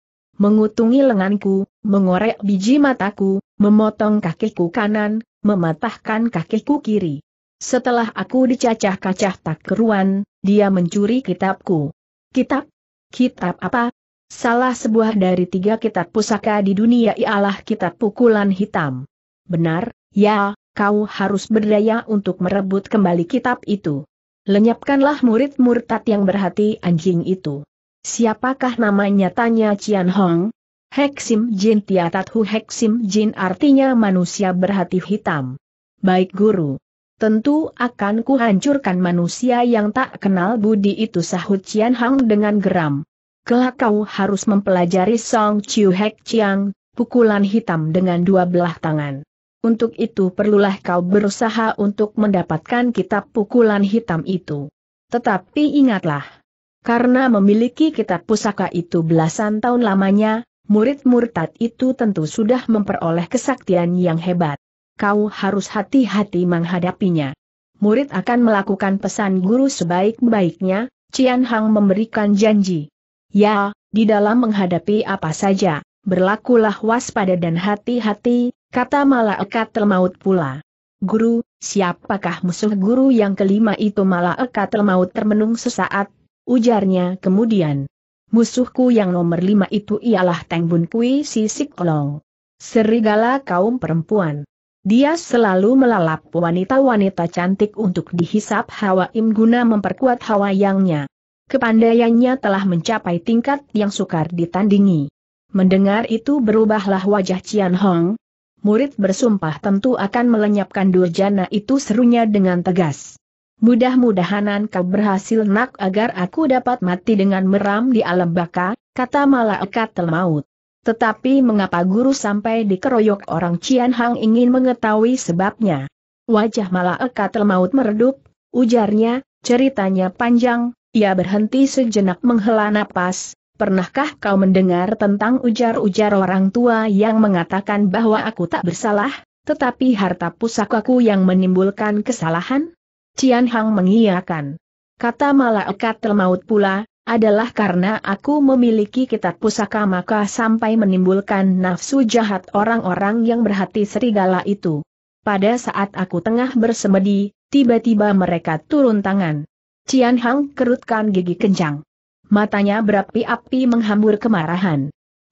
Mengutungi lenganku, mengorek biji mataku, memotong kakiku kanan, mematahkan kakiku kiri. Setelah aku dicacah-cacah tak keruan, dia mencuri kitabku. Kitab? Kitab apa? Salah sebuah dari tiga kitab pusaka di dunia ialah kitab pukulan hitam. Benar, ya, kau harus berdaya untuk merebut kembali kitab itu. Lenyapkanlah murid murtad yang berhati anjing itu. Siapakah namanya tanya Cian Hong? Heksim Jin Tiatathu Heksim Jin artinya manusia berhati hitam. Baik guru. Tentu akan kuhancurkan manusia yang tak kenal budi itu sahut Cian Hong dengan geram. Kelak kau harus mempelajari Song Chiu Hek Chiang, pukulan hitam dengan dua belah tangan. Untuk itu perlulah kau berusaha untuk mendapatkan kitab pukulan hitam itu. Tetapi ingatlah, karena memiliki kitab pusaka itu belasan tahun lamanya, murid murtad itu tentu sudah memperoleh kesaktian yang hebat. Kau harus hati-hati menghadapinya. Murid akan melakukan pesan guru sebaik-baiknya, Cian Hang memberikan janji. Ya, di dalam menghadapi apa saja, berlakulah waspada dan hati-hati, Kata ekat termaut pula. Guru, siapakah musuh guru yang kelima itu ekat termaut termenung sesaat, ujarnya kemudian. Musuhku yang nomor lima itu ialah Teng Bun Kui Sisik Siklong. Serigala kaum perempuan. Dia selalu melalap wanita-wanita cantik untuk dihisap hawa im guna memperkuat hawa yangnya. Kepandaiannya telah mencapai tingkat yang sukar ditandingi. Mendengar itu berubahlah wajah Cian Hong, murid bersumpah tentu akan melenyapkan durjana itu serunya dengan tegas. Mudah-mudahan kau berhasil nak agar aku dapat mati dengan meram di alam baka, kata malaikat Telmaut. Tetapi mengapa guru sampai dikeroyok orang Cian Hang ingin mengetahui sebabnya? Wajah malaikat Telmaut meredup, ujarnya, ceritanya panjang, ia berhenti sejenak menghela napas, Pernahkah kau mendengar tentang ujar-ujar orang tua yang mengatakan bahwa aku tak bersalah, tetapi harta pusakaku yang menimbulkan kesalahan? Cian Hang mengiyakan. Kata ekat termaut pula, adalah karena aku memiliki kitab pusaka maka sampai menimbulkan nafsu jahat orang-orang yang berhati serigala itu. Pada saat aku tengah bersemedi, tiba-tiba mereka turun tangan. Cian Hang kerutkan gigi kencang. Matanya berapi-api menghambur kemarahan.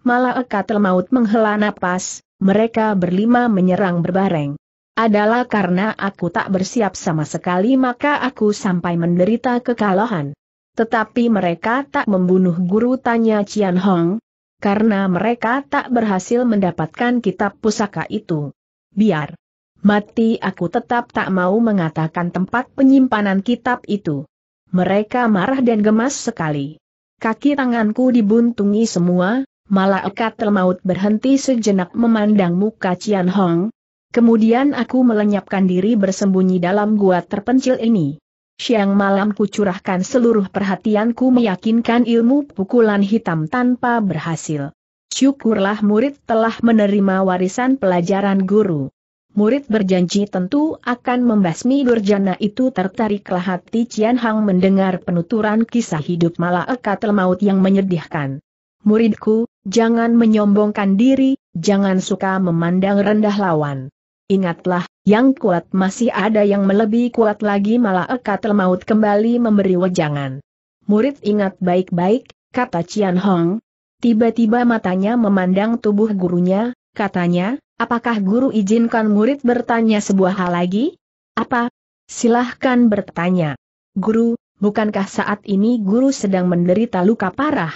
Malah ekatel maut menghela napas, mereka berlima menyerang berbareng. Adalah karena aku tak bersiap sama sekali maka aku sampai menderita kekalahan. Tetapi mereka tak membunuh guru tanya Cian Hong, karena mereka tak berhasil mendapatkan kitab pusaka itu. Biar mati aku tetap tak mau mengatakan tempat penyimpanan kitab itu. Mereka marah dan gemas sekali. Kaki tanganku dibuntungi semua, malah ekat maut berhenti sejenak memandang muka Cian Hong. Kemudian aku melenyapkan diri bersembunyi dalam gua terpencil ini. Siang malam kucurahkan seluruh perhatianku meyakinkan ilmu pukulan hitam tanpa berhasil. Syukurlah murid telah menerima warisan pelajaran guru murid berjanji tentu akan membasmi durjana itu tertariklah hati Cian Hang mendengar penuturan kisah hidup malah ekat maut yang menyedihkan. Muridku, jangan menyombongkan diri, jangan suka memandang rendah lawan. Ingatlah, yang kuat masih ada yang melebihi kuat lagi malah ekat maut kembali memberi wejangan. Murid ingat baik-baik, kata Cian Hong. Tiba-tiba matanya memandang tubuh gurunya, katanya, Apakah guru izinkan murid bertanya sebuah hal lagi? Apa? Silahkan bertanya. Guru, bukankah saat ini guru sedang menderita luka parah?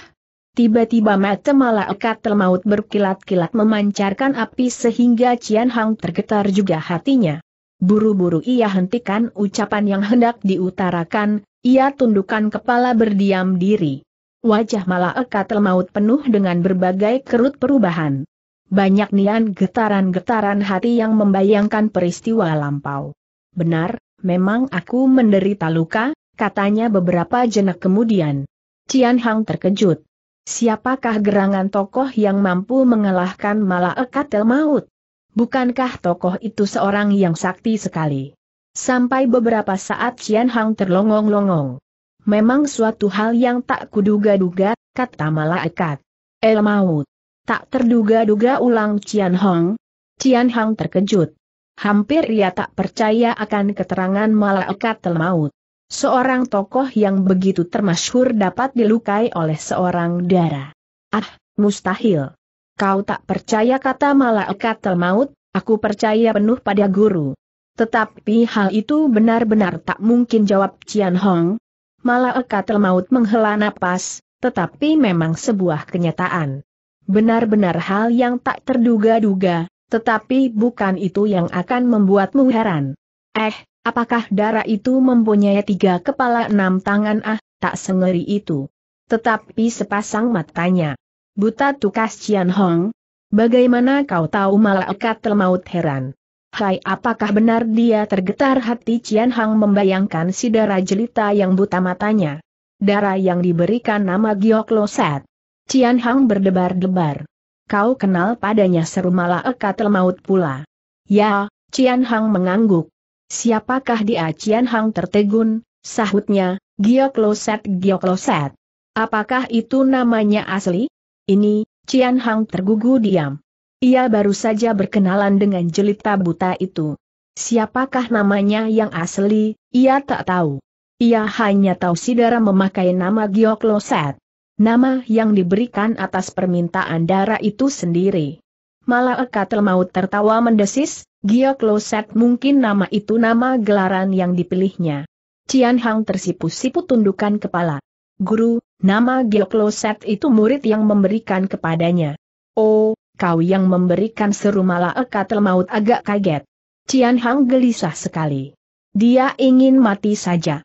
Tiba-tiba mata malaikat Telmaut berkilat-kilat memancarkan api sehingga Cian Hang tergetar juga hatinya. Buru-buru ia hentikan ucapan yang hendak diutarakan, ia tundukkan kepala berdiam diri. Wajah malaikat Telmaut penuh dengan berbagai kerut perubahan. Banyak nian getaran-getaran hati yang membayangkan peristiwa lampau. Benar, memang aku menderita luka, katanya beberapa jenak kemudian. Cian Hang terkejut. Siapakah gerangan tokoh yang mampu mengalahkan Malaikatel Maut? Bukankah tokoh itu seorang yang sakti sekali? Sampai beberapa saat Cian Hang terlongong-longong. Memang suatu hal yang tak kuduga-duga, kata malaikat. El Maut. Tak terduga-duga ulang Cian Hong. Cian Hong terkejut. Hampir ia tak percaya akan keterangan malaikat telmaut. Seorang tokoh yang begitu termasyhur dapat dilukai oleh seorang dara. Ah, mustahil. Kau tak percaya kata malaikat telmaut, aku percaya penuh pada guru. Tetapi hal itu benar-benar tak mungkin jawab Cian Hong. Malaikat telmaut menghela napas, tetapi memang sebuah kenyataan. Benar-benar hal yang tak terduga-duga, tetapi bukan itu yang akan membuatmu heran. Eh, apakah darah itu mempunyai tiga kepala enam tangan ah, tak sengeri itu. Tetapi sepasang matanya. Buta tukas Cian Hong, bagaimana kau tahu malaikat termaut heran? Hai apakah benar dia tergetar hati Cian Hong membayangkan si darah jelita yang buta matanya. Darah yang diberikan nama Giok Loset. Cian Hang berdebar-debar. Kau kenal padanya seru malah ekatel maut pula. Ya, Cian Hang mengangguk. Siapakah dia Cian Hang tertegun, sahutnya, Giokloset Giokloset. Apakah itu namanya asli? Ini, Cian Hang tergugu diam. Ia baru saja berkenalan dengan jelita buta itu. Siapakah namanya yang asli, ia tak tahu. Ia hanya tahu Sidara memakai nama Giokloset. Nama yang diberikan atas permintaan darah itu sendiri. Malah Ekatel Maut tertawa mendesis, Gio Kloset mungkin nama itu nama gelaran yang dipilihnya. Cian Hang tersipu-sipu tundukan kepala. Guru, nama Giok Kloset itu murid yang memberikan kepadanya. Oh, kau yang memberikan seru malah Ekatel maut agak kaget. Cian Hang gelisah sekali. Dia ingin mati saja.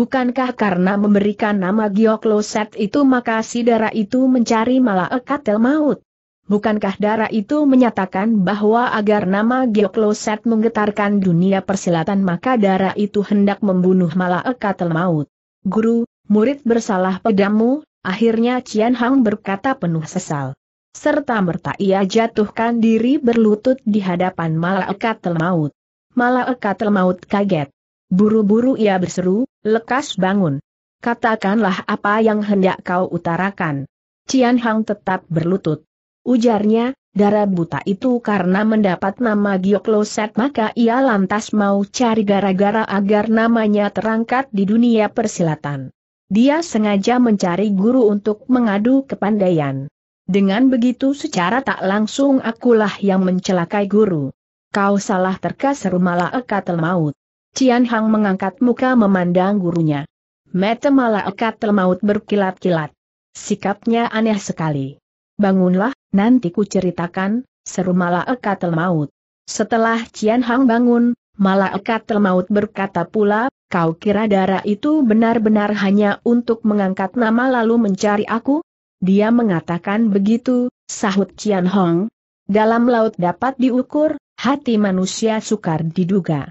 Bukankah karena memberikan nama Giokloset itu maka si darah itu mencari Malaikatel maut? Bukankah darah itu menyatakan bahwa agar nama Giokloset menggetarkan dunia persilatan maka darah itu hendak membunuh Malaikatel maut? Guru, murid bersalah padamu, akhirnya Cian Hang berkata penuh sesal. Serta merta ia jatuhkan diri berlutut di hadapan Malaikatel maut. Malaikatel maut kaget. Buru-buru ia berseru, lekas bangun. Katakanlah apa yang hendak kau utarakan. Cian Hang tetap berlutut. Ujarnya, darah buta itu karena mendapat nama Giokloset maka ia lantas mau cari gara-gara agar namanya terangkat di dunia persilatan. Dia sengaja mencari guru untuk mengadu kepandaian. Dengan begitu secara tak langsung akulah yang mencelakai guru. Kau salah terkas malah ekatel maut. Cian Hang mengangkat muka memandang gurunya. Mata malah ekat telmaut berkilat-kilat. Sikapnya aneh sekali. Bangunlah, nanti ku ceritakan, seru malah ekat telmaut. Setelah Cian Hang bangun, malah ekat telmaut berkata pula, kau kira darah itu benar-benar hanya untuk mengangkat nama lalu mencari aku? Dia mengatakan begitu, sahut Cian Hong. Dalam laut dapat diukur, hati manusia sukar diduga.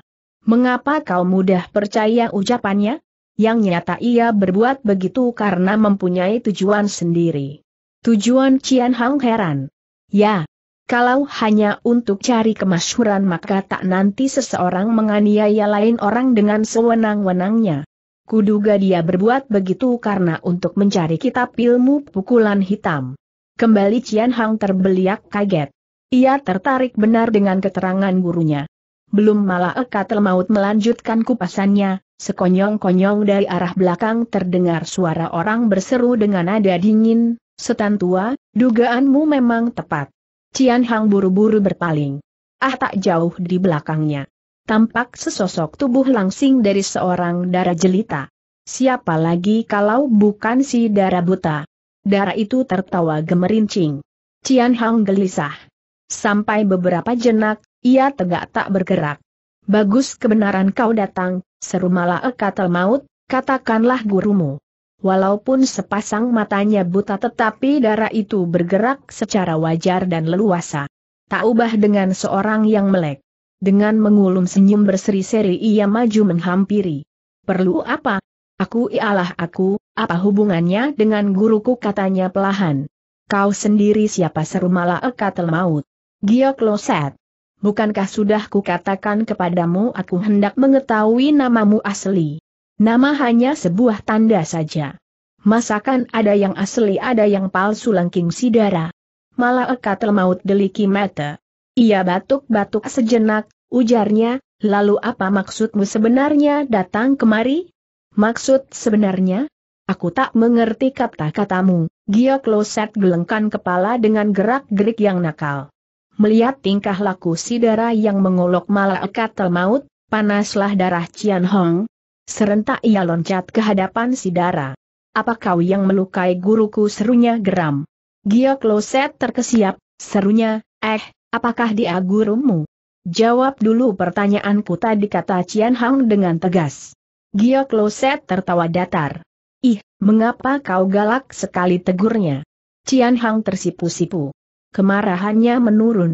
Mengapa kau mudah percaya ucapannya? Yang nyata ia berbuat begitu karena mempunyai tujuan sendiri. Tujuan Cian Hang heran. Ya, kalau hanya untuk cari kemasyhuran maka tak nanti seseorang menganiaya lain orang dengan sewenang-wenangnya. Kuduga dia berbuat begitu karena untuk mencari kitab ilmu pukulan hitam. Kembali Cian Hang terbeliak kaget. Ia tertarik benar dengan keterangan gurunya. Belum malah Ekatel Maut melanjutkan kupasannya, sekonyong-konyong dari arah belakang terdengar suara orang berseru dengan nada dingin, Setan tua, dugaanmu memang tepat. Cian Hang buru-buru berpaling. Ah tak jauh di belakangnya. Tampak sesosok tubuh langsing dari seorang darah jelita. Siapa lagi kalau bukan si darah buta? Darah itu tertawa gemerincing. Cian Hang gelisah. Sampai beberapa jenak, ia tegak tak bergerak. Bagus kebenaran kau datang, seru malah ekatel maut, katakanlah gurumu. Walaupun sepasang matanya buta tetapi darah itu bergerak secara wajar dan leluasa. Tak ubah dengan seorang yang melek. Dengan mengulum senyum berseri-seri ia maju menghampiri. Perlu apa? Aku ialah aku, apa hubungannya dengan guruku katanya pelahan. Kau sendiri siapa seru malah ekatel maut. Giyok Loset bukankah sudah kukatakan kepadamu aku hendak mengetahui namamu asli? Nama hanya sebuah tanda saja. Masakan ada yang asli ada yang palsu langking sidara. Malah ekatel maut deliki mata. Ia batuk-batuk sejenak, ujarnya, lalu apa maksudmu sebenarnya datang kemari? Maksud sebenarnya? Aku tak mengerti kata-katamu, Gia Kloset gelengkan kepala dengan gerak-gerik yang nakal melihat tingkah laku si darah yang mengolok malaikat maut, panaslah darah Cian Hong. Serentak ia loncat ke hadapan si darah. Apa kau yang melukai guruku serunya geram. Gia Kloset terkesiap, serunya, eh, apakah dia gurumu? Jawab dulu pertanyaanku tadi kata Cian Hong dengan tegas. Gia Kloset tertawa datar. Ih, mengapa kau galak sekali tegurnya? Cian Hang tersipu-sipu kemarahannya menurun.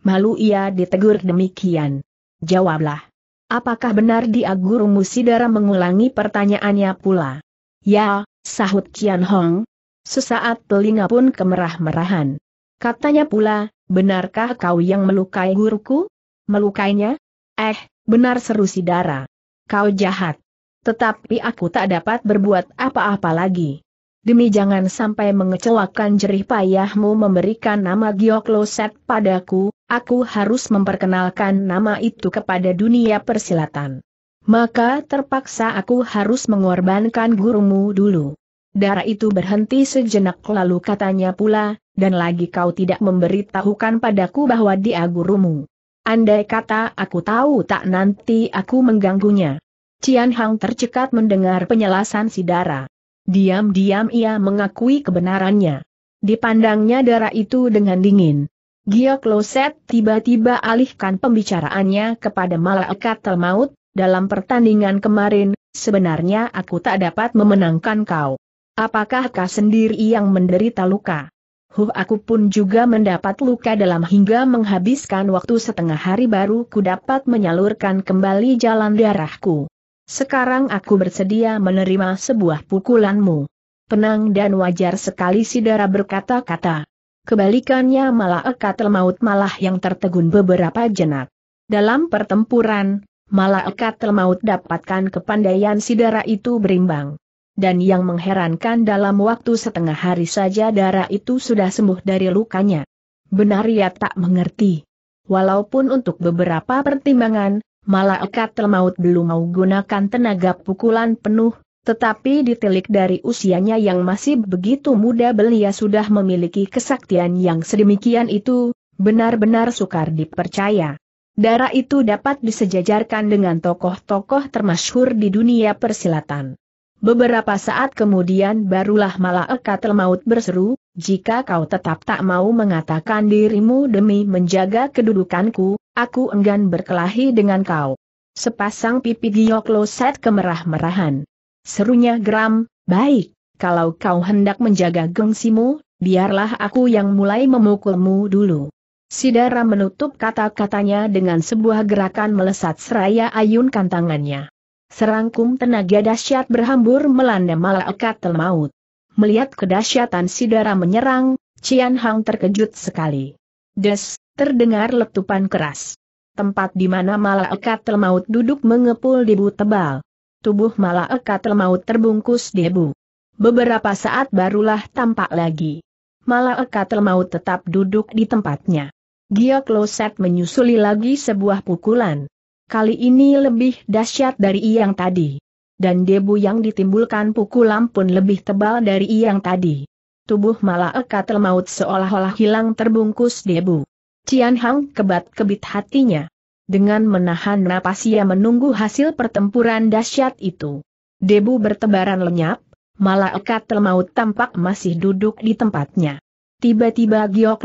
Malu ia ditegur demikian. Jawablah. Apakah benar dia Guru Musidara mengulangi pertanyaannya pula? Ya, sahut Kian Hong. Sesaat telinga pun kemerah-merahan. Katanya pula, benarkah kau yang melukai guruku? Melukainya? Eh, benar seru Sidara. Kau jahat. Tetapi aku tak dapat berbuat apa-apa lagi. Demi jangan sampai mengecewakan jerih payahmu memberikan nama Giokloset padaku, aku harus memperkenalkan nama itu kepada dunia persilatan. Maka terpaksa aku harus mengorbankan gurumu dulu. Darah itu berhenti sejenak lalu katanya pula, dan lagi kau tidak memberitahukan padaku bahwa dia gurumu. Andai kata aku tahu tak nanti aku mengganggunya. Cian Hang tercekat mendengar penjelasan si Dara. Diam-diam ia mengakui kebenarannya. Dipandangnya darah itu dengan dingin. Gio Kloset tiba-tiba alihkan pembicaraannya kepada malaikat termaut dalam pertandingan kemarin, sebenarnya aku tak dapat memenangkan kau. Apakah kau sendiri yang menderita luka? Huh aku pun juga mendapat luka dalam hingga menghabiskan waktu setengah hari baru ku dapat menyalurkan kembali jalan darahku. Sekarang aku bersedia menerima sebuah pukulanmu. Penang dan wajar sekali Sidara berkata-kata. Kebalikannya malah ekatel maut malah yang tertegun beberapa jenak. Dalam pertempuran, malah ekatel maut dapatkan kepandaian Sidara itu berimbang. Dan yang mengherankan dalam waktu setengah hari saja darah itu sudah sembuh dari lukanya. Benar ia tak mengerti. Walaupun untuk beberapa pertimbangan, ekat maut belum mau gunakan tenaga pukulan penuh, tetapi ditilik dari usianya yang masih begitu muda belia sudah memiliki kesaktian yang sedemikian itu, benar-benar sukar dipercaya. Darah itu dapat disejajarkan dengan tokoh-tokoh termasyhur di dunia persilatan. Beberapa saat kemudian barulah malaikat maut berseru, jika kau tetap tak mau mengatakan dirimu demi menjaga kedudukanku, aku enggan berkelahi dengan kau. Sepasang pipi giok loset kemerah-merahan. Serunya geram, baik, kalau kau hendak menjaga gengsimu, biarlah aku yang mulai memukulmu dulu. Sidara menutup kata-katanya dengan sebuah gerakan melesat seraya ayunkan tangannya. Serangkum tenaga dahsyat berhambur melanda malaikat telmaut. Melihat kedahsyatan Sidara menyerang, Cian Hang terkejut sekali. Des, Terdengar letupan keras. Tempat di mana malaikat maut duduk mengepul debu tebal. Tubuh malaikat maut terbungkus debu. Beberapa saat barulah tampak lagi. Malaikat maut tetap duduk di tempatnya. Gia Kloset menyusuli lagi sebuah pukulan. Kali ini lebih dahsyat dari yang tadi. Dan debu yang ditimbulkan pukulan pun lebih tebal dari yang tadi. Tubuh malaikat maut seolah-olah hilang terbungkus debu. Cian Hang kebat-kebit hatinya. Dengan menahan napas ia menunggu hasil pertempuran dahsyat itu. Debu bertebaran lenyap, malah ekat maut tampak masih duduk di tempatnya. Tiba-tiba Giok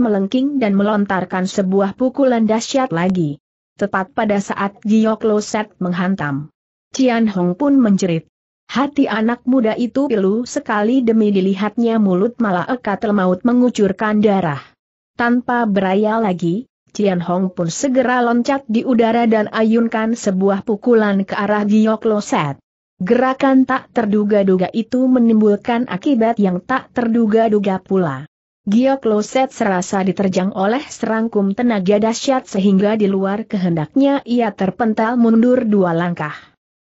melengking dan melontarkan sebuah pukulan dahsyat lagi. Tepat pada saat Giok menghantam. Cian Hong pun menjerit. Hati anak muda itu pilu sekali demi dilihatnya mulut malah ekat maut mengucurkan darah. Tanpa beraya lagi, Cian Hong pun segera loncat di udara dan ayunkan sebuah pukulan ke arah Giok Loset. Gerakan tak terduga-duga itu menimbulkan akibat yang tak terduga-duga pula. Giok Loset serasa diterjang oleh serangkum tenaga dahsyat sehingga di luar kehendaknya ia terpental mundur dua langkah.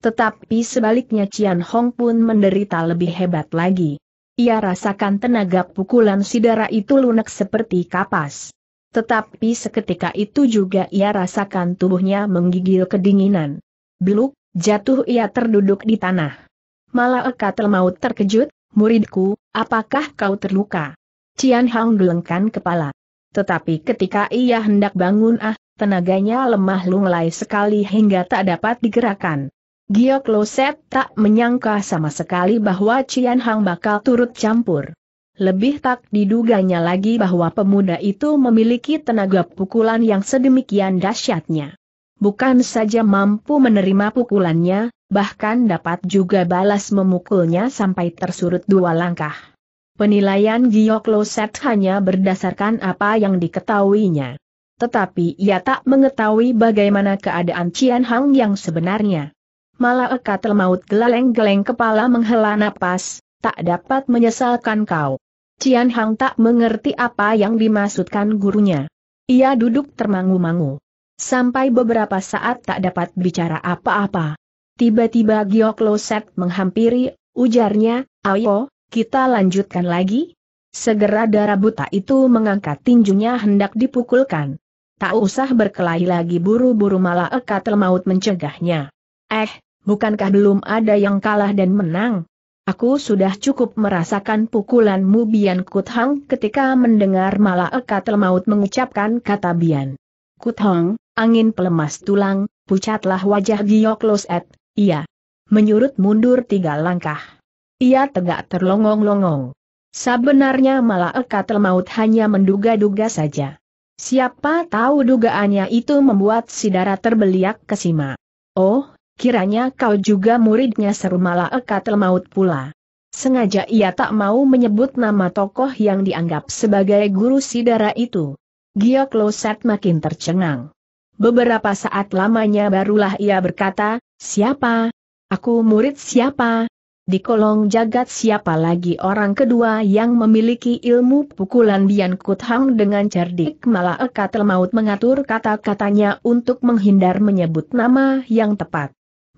Tetapi sebaliknya Cian Hong pun menderita lebih hebat lagi. Ia rasakan tenaga pukulan sidara itu lunak seperti kapas. Tetapi seketika itu juga ia rasakan tubuhnya menggigil kedinginan. Beluk, jatuh ia terduduk di tanah. Malah Eka maut terkejut, muridku, apakah kau terluka? Cian Hang gelengkan kepala. Tetapi ketika ia hendak bangun ah, tenaganya lemah lunglai sekali hingga tak dapat digerakkan. Gio Kloset tak menyangka sama sekali bahwa Cian Hang bakal turut campur. Lebih tak diduganya lagi bahwa pemuda itu memiliki tenaga pukulan yang sedemikian dahsyatnya. Bukan saja mampu menerima pukulannya, bahkan dapat juga balas memukulnya sampai tersurut dua langkah. Penilaian Gio Kloset hanya berdasarkan apa yang diketahuinya. Tetapi ia tak mengetahui bagaimana keadaan Cian Hang yang sebenarnya. Malah Eka maut geleng-geleng kepala menghela napas, tak dapat menyesalkan kau. Cian Hang tak mengerti apa yang dimaksudkan gurunya. Ia duduk termangu-mangu. Sampai beberapa saat tak dapat bicara apa-apa. Tiba-tiba Giok Loset menghampiri, ujarnya, ayo, kita lanjutkan lagi. Segera darah buta itu mengangkat tinjunya hendak dipukulkan. Tak usah berkelahi lagi buru-buru malah Eka maut mencegahnya. Eh, bukankah belum ada yang kalah dan menang? Aku sudah cukup merasakan pukulanmu Bian Kuthang ketika mendengar Eka Telmaut mengucapkan kata Bian. Kuthang, angin pelemas tulang, pucatlah wajah Giyok Loset, iya. Menyurut mundur tiga langkah. Ia tegak terlongong-longong. Sebenarnya Eka Telmaut hanya menduga-duga saja. Siapa tahu dugaannya itu membuat si darah terbeliak kesima. Oh, kiranya kau juga muridnya seru malah ekatel maut pula. Sengaja ia tak mau menyebut nama tokoh yang dianggap sebagai guru sidara itu. Gio Kloset makin tercengang. Beberapa saat lamanya barulah ia berkata, siapa? Aku murid siapa? Di kolong jagat siapa lagi orang kedua yang memiliki ilmu pukulan Bian Kut Hang dengan cerdik malah ekatel maut mengatur kata-katanya untuk menghindar menyebut nama yang tepat.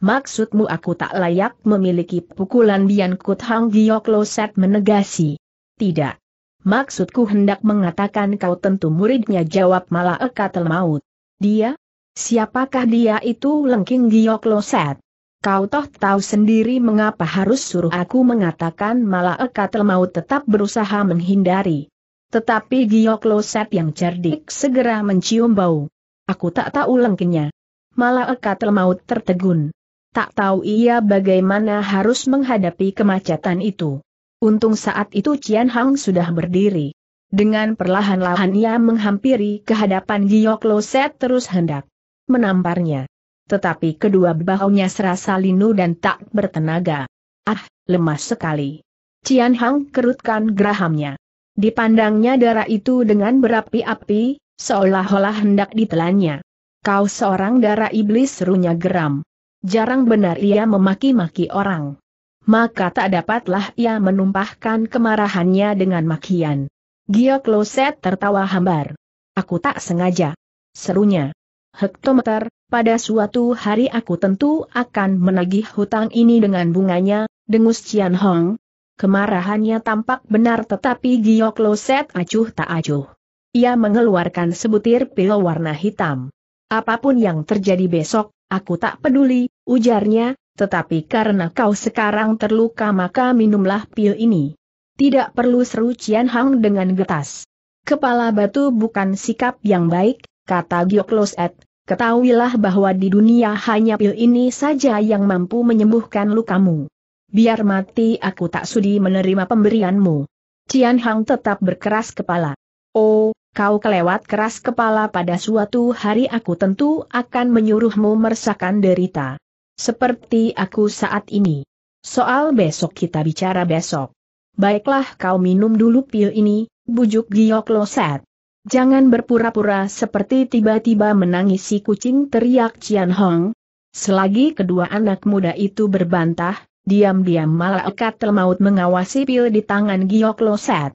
Maksudmu aku tak layak memiliki pukulan Bian Kut Hang Giok Loset menegasi. Tidak. Maksudku hendak mengatakan kau tentu muridnya jawab malah ekatel maut. Dia? Siapakah dia itu lengking Giok Loset? Kau toh tahu sendiri mengapa harus suruh aku mengatakan malah ekatel maut tetap berusaha menghindari. Tetapi Giok Loset yang cerdik segera mencium bau. Aku tak tahu lengkingnya. Malah ekatel maut tertegun. Tak tahu ia bagaimana harus menghadapi kemacetan itu. Untung saat itu Cian Hang sudah berdiri. Dengan perlahan-lahan ia menghampiri kehadapan Giyok Loset terus hendak menamparnya. Tetapi kedua bahunya serasa linu dan tak bertenaga. Ah, lemah sekali. Cian Hang kerutkan gerahamnya. Dipandangnya darah itu dengan berapi-api, seolah-olah hendak ditelannya. Kau seorang darah iblis serunya geram jarang benar ia memaki-maki orang. Maka tak dapatlah ia menumpahkan kemarahannya dengan makian. Giok Loset tertawa hambar. Aku tak sengaja. Serunya. Hektometer, pada suatu hari aku tentu akan menagih hutang ini dengan bunganya, dengus Cian Hong. Kemarahannya tampak benar tetapi Giok Loset acuh tak acuh. Ia mengeluarkan sebutir pil warna hitam. Apapun yang terjadi besok, aku tak peduli, ujarnya, tetapi karena kau sekarang terluka maka minumlah pil ini. Tidak perlu seru Cian Hang dengan getas. Kepala batu bukan sikap yang baik, kata Giokloset, ketahuilah bahwa di dunia hanya pil ini saja yang mampu menyembuhkan lukamu. Biar mati aku tak sudi menerima pemberianmu. Cian Hang tetap berkeras kepala. Oh, kau kelewat keras kepala pada suatu hari aku tentu akan menyuruhmu merasakan derita seperti aku saat ini. Soal besok kita bicara besok. Baiklah kau minum dulu pil ini, bujuk giok loset. Jangan berpura-pura seperti tiba-tiba menangisi kucing teriak Cian Hong. Selagi kedua anak muda itu berbantah, diam-diam malaikat telmaut mengawasi pil di tangan giok loset.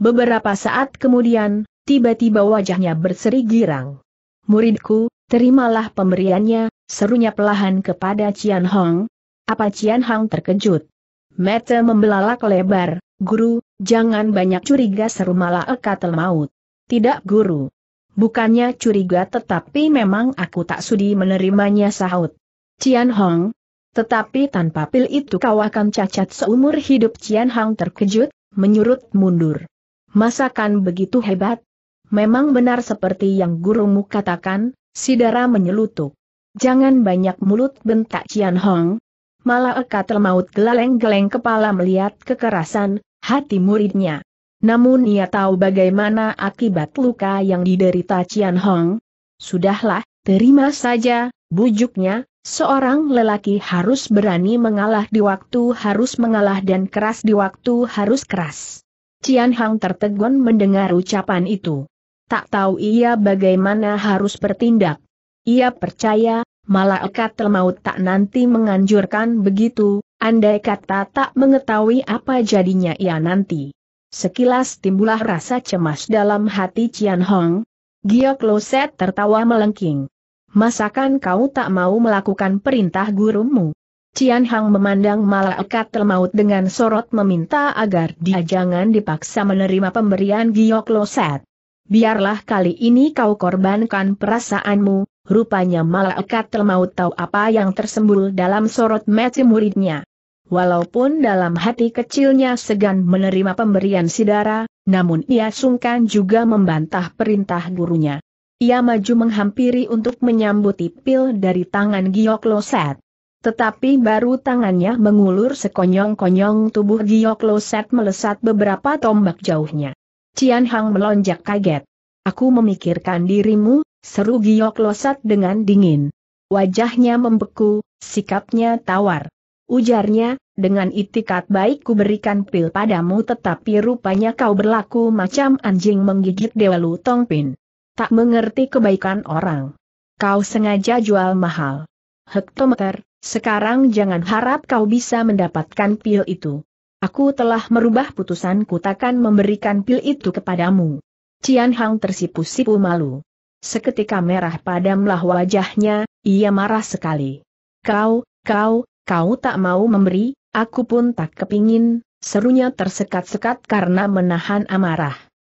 Beberapa saat kemudian, tiba-tiba wajahnya berseri girang. Muridku, terimalah pemberiannya, serunya pelahan kepada Cian Hong. Apa Cian Hong terkejut? Mete membelalak lebar, guru, jangan banyak curiga seru malah ekatel maut. Tidak guru. Bukannya curiga tetapi memang aku tak sudi menerimanya sahut. Cian Hong. Tetapi tanpa pil itu kau akan cacat seumur hidup Cian Hong terkejut, menyurut mundur. Masakan begitu hebat? Memang benar seperti yang gurumu katakan, Sidara menyelutuk. Jangan banyak mulut bentak Cian Hong. Malah Eka maut geleng-geleng kepala melihat kekerasan, hati muridnya. Namun ia tahu bagaimana akibat luka yang diderita Cian Hong. Sudahlah, terima saja, bujuknya, seorang lelaki harus berani mengalah di waktu harus mengalah dan keras di waktu harus keras. Cian Hong tertegun mendengar ucapan itu. Tak tahu ia bagaimana harus bertindak. Ia percaya, malaikat maut tak nanti menganjurkan begitu, andai kata tak mengetahui apa jadinya ia nanti. Sekilas timbulah rasa cemas dalam hati Cian Hong. Gia Kloset tertawa melengking. Masakan kau tak mau melakukan perintah gurumu? Cian Hong memandang malaikat Telmaut dengan sorot meminta agar dia jangan dipaksa menerima pemberian Gia Kloset. Biarlah kali ini kau korbankan perasaanmu, Rupanya malaikat mau tahu apa yang tersembul dalam sorot mata muridnya. Walaupun dalam hati kecilnya segan menerima pemberian Sidara, namun ia sungkan juga membantah perintah gurunya. Ia maju menghampiri untuk menyambut pil dari tangan Giok Loset. Tetapi baru tangannya mengulur sekonyong-konyong tubuh Giok Loset melesat beberapa tombak jauhnya. Cian Hang melonjak kaget. Aku memikirkan dirimu, Seru Giok Losat dengan dingin. Wajahnya membeku, sikapnya tawar. Ujarnya, dengan itikat baik ku berikan pil padamu tetapi rupanya kau berlaku macam anjing menggigit Dewa Lu Tongpin. Tak mengerti kebaikan orang. Kau sengaja jual mahal. Hektometer, sekarang jangan harap kau bisa mendapatkan pil itu. Aku telah merubah putusanku takkan memberikan pil itu kepadamu. Cian Hang tersipu-sipu malu. Seketika merah padamlah wajahnya, ia marah sekali. Kau, kau, kau tak mau memberi, aku pun tak kepingin, serunya tersekat-sekat karena menahan amarah.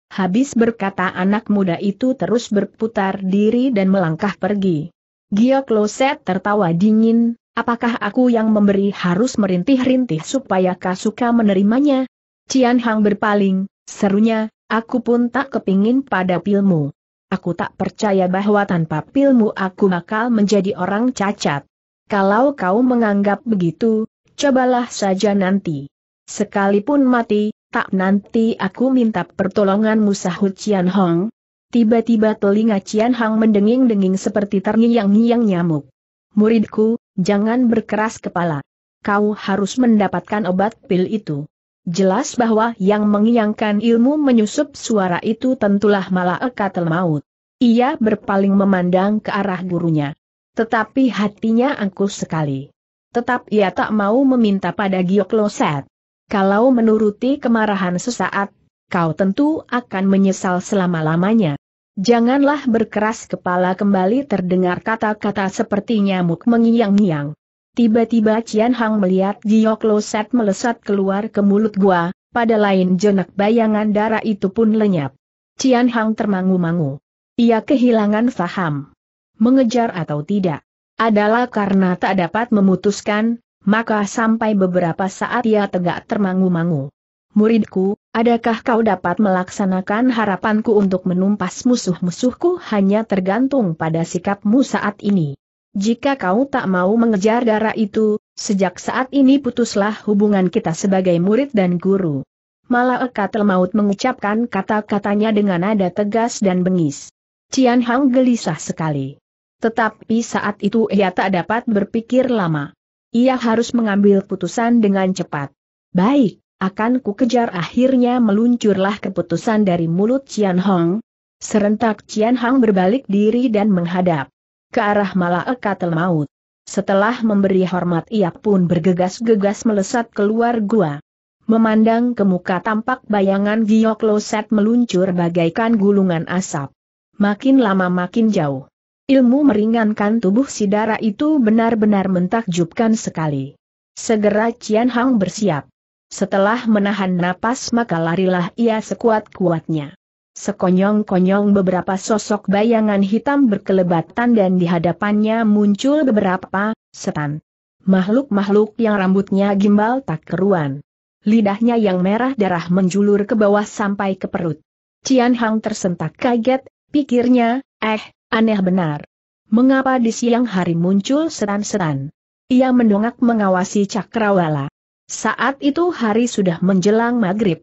Habis berkata anak muda itu terus berputar diri dan melangkah pergi. Gia Kloset tertawa dingin, apakah aku yang memberi harus merintih-rintih supaya kau suka menerimanya? Cian Hang berpaling, serunya, aku pun tak kepingin pada pilmu. Aku tak percaya bahwa tanpa pilmu aku bakal menjadi orang cacat. Kalau kau menganggap begitu, cobalah saja nanti. Sekalipun mati, tak nanti aku minta pertolonganmu sahut Cian Hong. Tiba-tiba telinga Cian Hong mendenging-denging seperti terngiang-ngiang nyamuk. Muridku, jangan berkeras kepala. Kau harus mendapatkan obat pil itu. Jelas bahwa yang mengiyangkan ilmu menyusup suara itu tentulah malaikat maut. Ia berpaling memandang ke arah gurunya. Tetapi hatinya angkuh sekali. Tetap ia tak mau meminta pada Giokloset. Kalau menuruti kemarahan sesaat, kau tentu akan menyesal selama-lamanya. Janganlah berkeras kepala kembali terdengar kata-kata sepertinya muk mengiang-ngiang. Tiba-tiba Cian Hang melihat Giok Loset melesat keluar ke mulut gua, pada lain jenak bayangan darah itu pun lenyap. Cian Hang termangu-mangu. Ia kehilangan faham. Mengejar atau tidak. Adalah karena tak dapat memutuskan, maka sampai beberapa saat ia tegak termangu-mangu. Muridku, adakah kau dapat melaksanakan harapanku untuk menumpas musuh-musuhku hanya tergantung pada sikapmu saat ini? Jika kau tak mau mengejar darah itu, sejak saat ini putuslah hubungan kita sebagai murid dan guru. Malah Ekatel maut mengucapkan kata-katanya dengan nada tegas dan bengis. Cian Hang gelisah sekali. Tetapi saat itu ia tak dapat berpikir lama. Ia harus mengambil putusan dengan cepat. Baik, akan kukejar akhirnya meluncurlah keputusan dari mulut Cian Hong. Serentak Cian Hong berbalik diri dan menghadap ke arah malah Malaikatul Maut. Setelah memberi hormat ia pun bergegas-gegas melesat keluar gua. Memandang ke muka tampak bayangan Giok Loset meluncur bagaikan gulungan asap. Makin lama makin jauh. Ilmu meringankan tubuh si darah itu benar-benar mentakjubkan sekali. Segera Cian Hang bersiap. Setelah menahan napas maka larilah ia sekuat-kuatnya. Sekonyong-konyong beberapa sosok bayangan hitam berkelebatan dan di hadapannya muncul beberapa setan. Makhluk-makhluk yang rambutnya gimbal tak keruan. Lidahnya yang merah darah menjulur ke bawah sampai ke perut. Cian Hang tersentak kaget, pikirnya, eh, aneh benar. Mengapa di siang hari muncul setan-setan? Ia mendongak mengawasi cakrawala. Saat itu hari sudah menjelang maghrib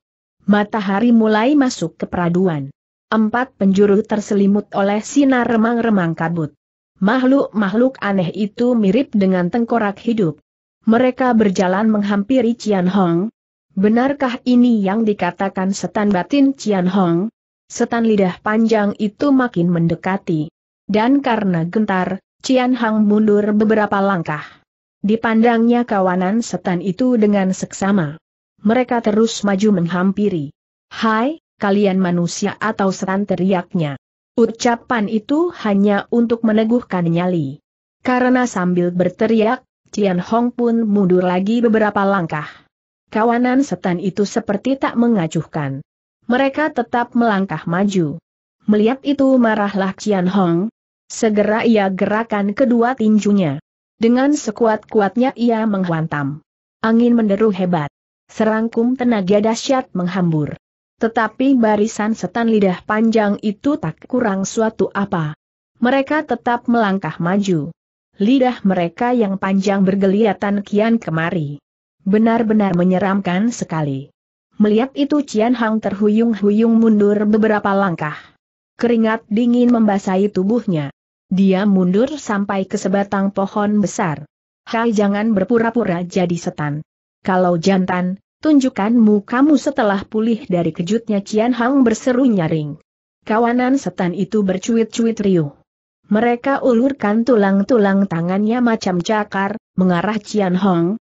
matahari mulai masuk ke peraduan. Empat penjuru terselimut oleh sinar remang-remang kabut. Makhluk-makhluk aneh itu mirip dengan tengkorak hidup. Mereka berjalan menghampiri Cian Hong. Benarkah ini yang dikatakan setan batin Cian Hong? Setan lidah panjang itu makin mendekati. Dan karena gentar, Cian Hong mundur beberapa langkah. Dipandangnya kawanan setan itu dengan seksama mereka terus maju menghampiri. Hai, kalian manusia atau setan teriaknya. Ucapan itu hanya untuk meneguhkan nyali. Karena sambil berteriak, Cian Hong pun mundur lagi beberapa langkah. Kawanan setan itu seperti tak mengacuhkan. Mereka tetap melangkah maju. Melihat itu marahlah Cian Hong. Segera ia gerakan kedua tinjunya. Dengan sekuat-kuatnya ia menghantam. Angin menderu hebat. Serangkum tenaga dahsyat menghambur. Tetapi barisan setan lidah panjang itu tak kurang suatu apa. Mereka tetap melangkah maju. Lidah mereka yang panjang bergeliatan kian kemari. Benar-benar menyeramkan sekali. Melihat itu Cian Hang terhuyung-huyung mundur beberapa langkah. Keringat dingin membasahi tubuhnya. Dia mundur sampai ke sebatang pohon besar. Hai jangan berpura-pura jadi setan. Kalau jantan, tunjukkanmu kamu setelah pulih dari kejutnya Cian Hang berseru nyaring. Kawanan setan itu bercuit-cuit riuh. Mereka ulurkan tulang-tulang tangannya macam cakar, mengarah Cian Hong.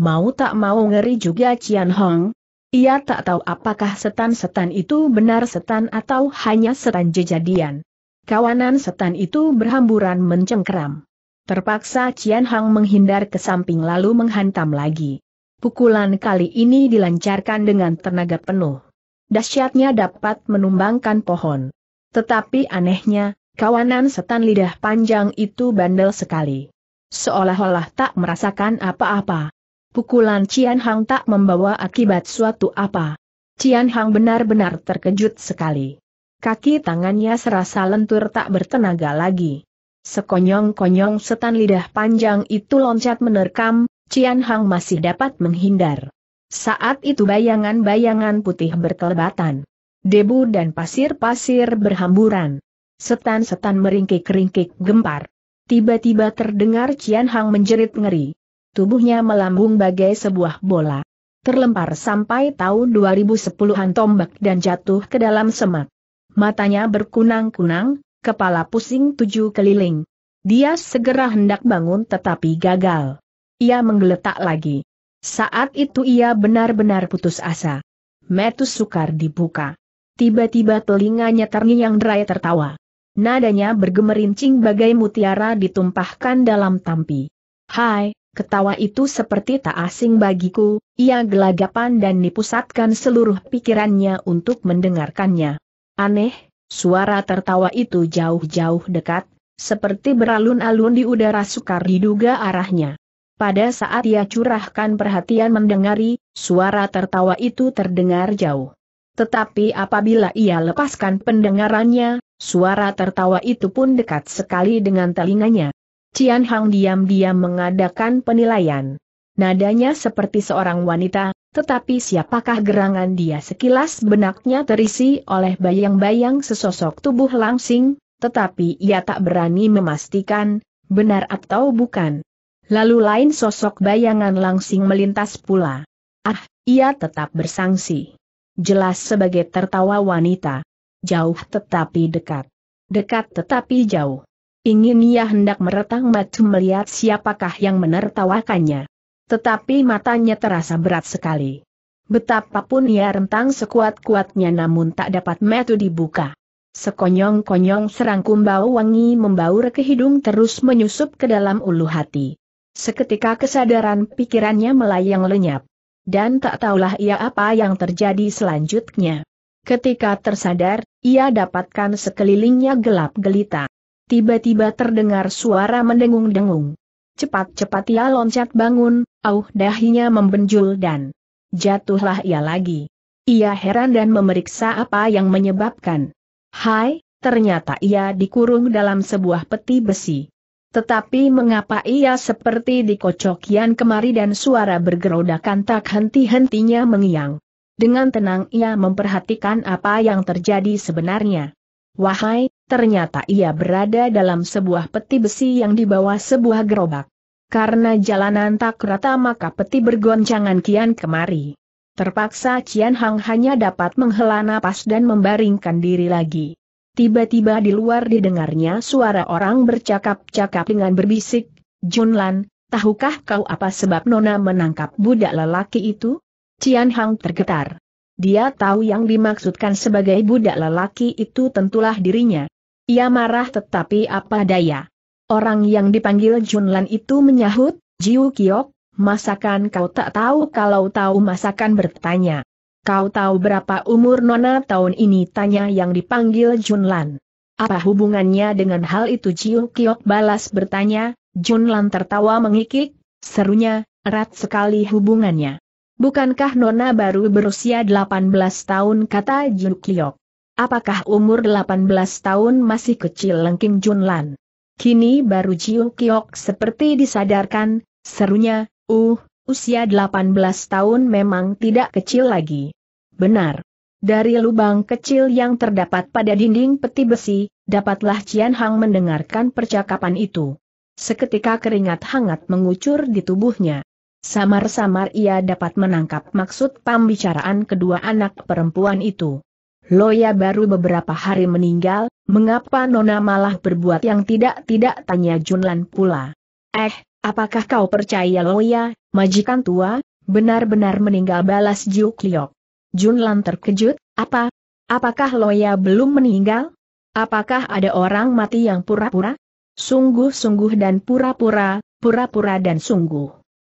Mau tak mau ngeri juga Cian Hong. Ia tak tahu apakah setan-setan itu benar setan atau hanya setan jejadian. Kawanan setan itu berhamburan mencengkeram. Terpaksa Cian Hong menghindar ke samping lalu menghantam lagi. Pukulan kali ini dilancarkan dengan tenaga penuh. Dasyatnya dapat menumbangkan pohon. Tetapi anehnya, kawanan setan lidah panjang itu bandel sekali. Seolah-olah tak merasakan apa-apa. Pukulan Cian Hang tak membawa akibat suatu apa. Cian Hang benar-benar terkejut sekali. Kaki tangannya serasa lentur tak bertenaga lagi. Sekonyong-konyong setan lidah panjang itu loncat menerkam, Cian Hang masih dapat menghindar. Saat itu bayangan-bayangan putih berkelebatan. Debu dan pasir-pasir berhamburan. Setan-setan meringkik-ringkik gempar. Tiba-tiba terdengar Cian Hang menjerit ngeri. Tubuhnya melambung bagai sebuah bola. Terlempar sampai tahun 2010-an tombak dan jatuh ke dalam semak. Matanya berkunang-kunang, kepala pusing tujuh keliling. Dia segera hendak bangun tetapi gagal. Ia menggeletak lagi. Saat itu ia benar-benar putus asa. Metus sukar dibuka. Tiba-tiba telinganya terngiang derai tertawa. Nadanya bergemerincing bagai mutiara ditumpahkan dalam tampi. Hai, ketawa itu seperti tak asing bagiku, ia gelagapan dan dipusatkan seluruh pikirannya untuk mendengarkannya. Aneh, suara tertawa itu jauh-jauh dekat, seperti beralun-alun di udara sukar diduga arahnya. Pada saat ia curahkan perhatian mendengari, suara tertawa itu terdengar jauh. Tetapi apabila ia lepaskan pendengarannya, suara tertawa itu pun dekat sekali dengan telinganya. Cian Hang diam-diam mengadakan penilaian. Nadanya seperti seorang wanita, tetapi siapakah gerangan dia sekilas benaknya terisi oleh bayang-bayang sesosok tubuh langsing, tetapi ia tak berani memastikan, benar atau bukan. Lalu lain sosok bayangan langsing melintas pula. Ah, ia tetap bersangsi. Jelas sebagai tertawa wanita. Jauh tetapi dekat. Dekat tetapi jauh. Ingin ia hendak meretang mata melihat siapakah yang menertawakannya. Tetapi matanya terasa berat sekali. Betapapun ia rentang sekuat-kuatnya namun tak dapat metu dibuka. Sekonyong-konyong serangkum bau wangi membaur ke hidung terus menyusup ke dalam ulu hati. Seketika kesadaran pikirannya melayang lenyap. Dan tak tahulah ia apa yang terjadi selanjutnya. Ketika tersadar, ia dapatkan sekelilingnya gelap gelita. Tiba-tiba terdengar suara mendengung-dengung. Cepat-cepat ia loncat bangun, auh dahinya membenjul dan jatuhlah ia lagi. Ia heran dan memeriksa apa yang menyebabkan. Hai, ternyata ia dikurung dalam sebuah peti besi. Tetapi mengapa ia seperti dikocokian kemari dan suara bergerodakan tak henti-hentinya mengiang. Dengan tenang ia memperhatikan apa yang terjadi sebenarnya. Wahai, ternyata ia berada dalam sebuah peti besi yang dibawa sebuah gerobak. Karena jalanan tak rata maka peti bergoncangan kian kemari. Terpaksa Cian Hang hanya dapat menghela napas dan membaringkan diri lagi. Tiba-tiba di luar didengarnya suara orang bercakap-cakap dengan berbisik, Junlan, tahukah kau apa sebab Nona menangkap budak lelaki itu? Cian Hang tergetar. Dia tahu yang dimaksudkan sebagai budak lelaki itu tentulah dirinya. Ia marah tetapi apa daya. Orang yang dipanggil Junlan itu menyahut, Jiu Kiok, masakan kau tak tahu kalau tahu masakan bertanya. Kau tahu berapa umur Nona tahun ini? Tanya yang dipanggil Junlan. Apa hubungannya dengan hal itu? Jiu Kiok balas bertanya, Junlan tertawa mengikik, serunya, erat sekali hubungannya. Bukankah Nona baru berusia 18 tahun kata Jiu Kiok? Apakah umur 18 tahun masih kecil lengking Junlan? Kini baru Jiu Kiok seperti disadarkan, serunya, uh, usia 18 tahun memang tidak kecil lagi. Benar. Dari lubang kecil yang terdapat pada dinding peti besi, dapatlah Cian Hang mendengarkan percakapan itu. Seketika keringat hangat mengucur di tubuhnya. Samar-samar ia dapat menangkap maksud pembicaraan kedua anak perempuan itu. Loya baru beberapa hari meninggal, mengapa Nona malah berbuat yang tidak-tidak tanya Junlan pula. Eh, apakah kau percaya Loya, majikan tua, benar-benar meninggal balas Jukliok? Jun Lan terkejut, apa? Apakah Loya belum meninggal? Apakah ada orang mati yang pura-pura? Sungguh-sungguh dan pura-pura, pura-pura dan sungguh.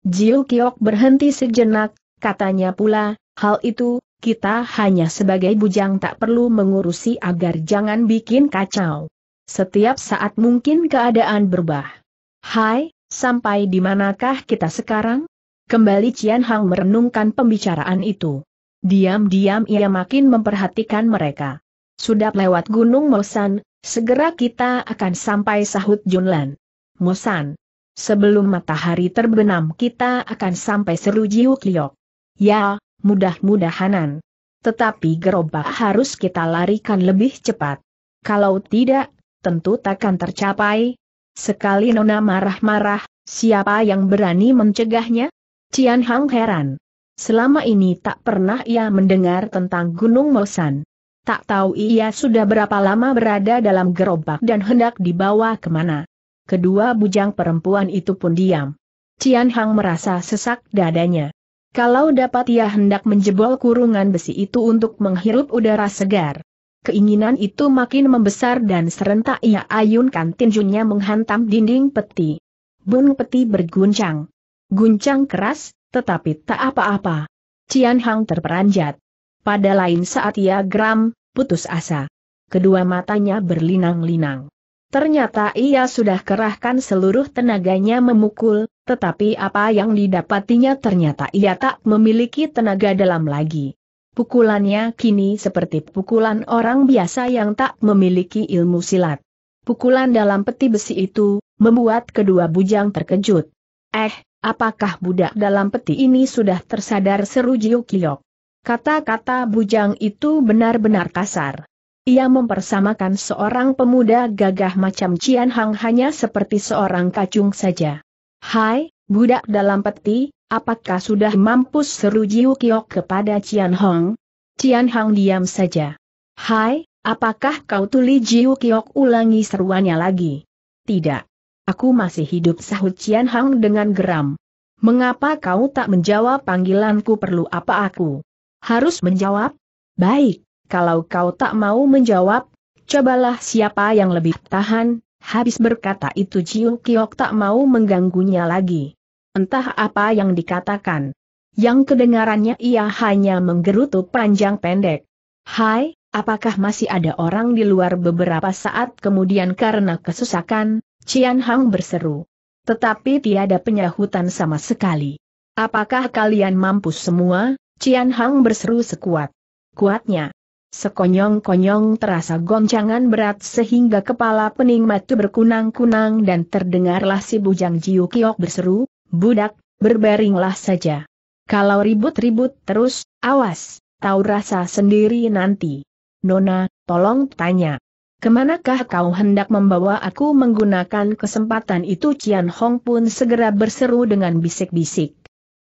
Jiu Kiok berhenti sejenak, katanya pula, hal itu, kita hanya sebagai bujang tak perlu mengurusi agar jangan bikin kacau. Setiap saat mungkin keadaan berubah. Hai, sampai di manakah kita sekarang? Kembali Cian Hang merenungkan pembicaraan itu. Diam-diam ia makin memperhatikan mereka. Sudah lewat Gunung Mosan, segera kita akan sampai sahut Junlan. Mosan. Sebelum matahari terbenam kita akan sampai seru Jiukliok. Ya, mudah-mudahanan. Tetapi gerobak harus kita larikan lebih cepat. Kalau tidak, tentu takkan tercapai. Sekali Nona marah-marah, siapa yang berani mencegahnya? Cian Hang heran. Selama ini tak pernah ia mendengar tentang Gunung Mosan. Tak tahu ia sudah berapa lama berada dalam gerobak dan hendak dibawa kemana. Kedua bujang perempuan itu pun diam. Cian Hang merasa sesak dadanya. Kalau dapat ia hendak menjebol kurungan besi itu untuk menghirup udara segar. Keinginan itu makin membesar dan serentak ia ayunkan tinjunya menghantam dinding peti. Bun peti berguncang. Guncang keras, tetapi tak apa-apa. Cian Hang terperanjat. Pada lain saat ia geram, putus asa. Kedua matanya berlinang-linang. Ternyata ia sudah kerahkan seluruh tenaganya memukul, tetapi apa yang didapatinya ternyata ia tak memiliki tenaga dalam lagi. Pukulannya kini seperti pukulan orang biasa yang tak memiliki ilmu silat. Pukulan dalam peti besi itu, membuat kedua bujang terkejut. Eh, Apakah budak dalam peti ini sudah tersadar seru Jiukyok? Kata-kata bujang itu benar-benar kasar. Ia mempersamakan seorang pemuda gagah macam Cian Hang hanya seperti seorang kacung saja. Hai, budak dalam peti, apakah sudah mampus seru Jiukyok kepada Cian Hong? Cian Hang diam saja. Hai, apakah kau tuli Jiukyok ulangi seruannya lagi? Tidak. Aku masih hidup sahut Cian Hang dengan geram. Mengapa kau tak menjawab panggilanku perlu apa aku? Harus menjawab? Baik, kalau kau tak mau menjawab, cobalah siapa yang lebih tahan, Habis berkata itu Jiu Kiok tak mau mengganggunya lagi. Entah apa yang dikatakan. Yang kedengarannya ia hanya menggerutu panjang pendek. Hai, apakah masih ada orang di luar beberapa saat kemudian karena kesesakan, Cian Hang berseru. Tetapi tiada penyahutan sama sekali. Apakah kalian mampu semua? Cian Hang berseru sekuat. Kuatnya. Sekonyong-konyong terasa goncangan berat sehingga kepala pening matu berkunang-kunang dan terdengarlah si bujang Jiu Kiok berseru, budak, berbaringlah saja. Kalau ribut-ribut terus, awas, tahu rasa sendiri nanti. Nona, tolong tanya, Kemanakah kau hendak membawa aku menggunakan kesempatan itu Cian Hong pun segera berseru dengan bisik-bisik.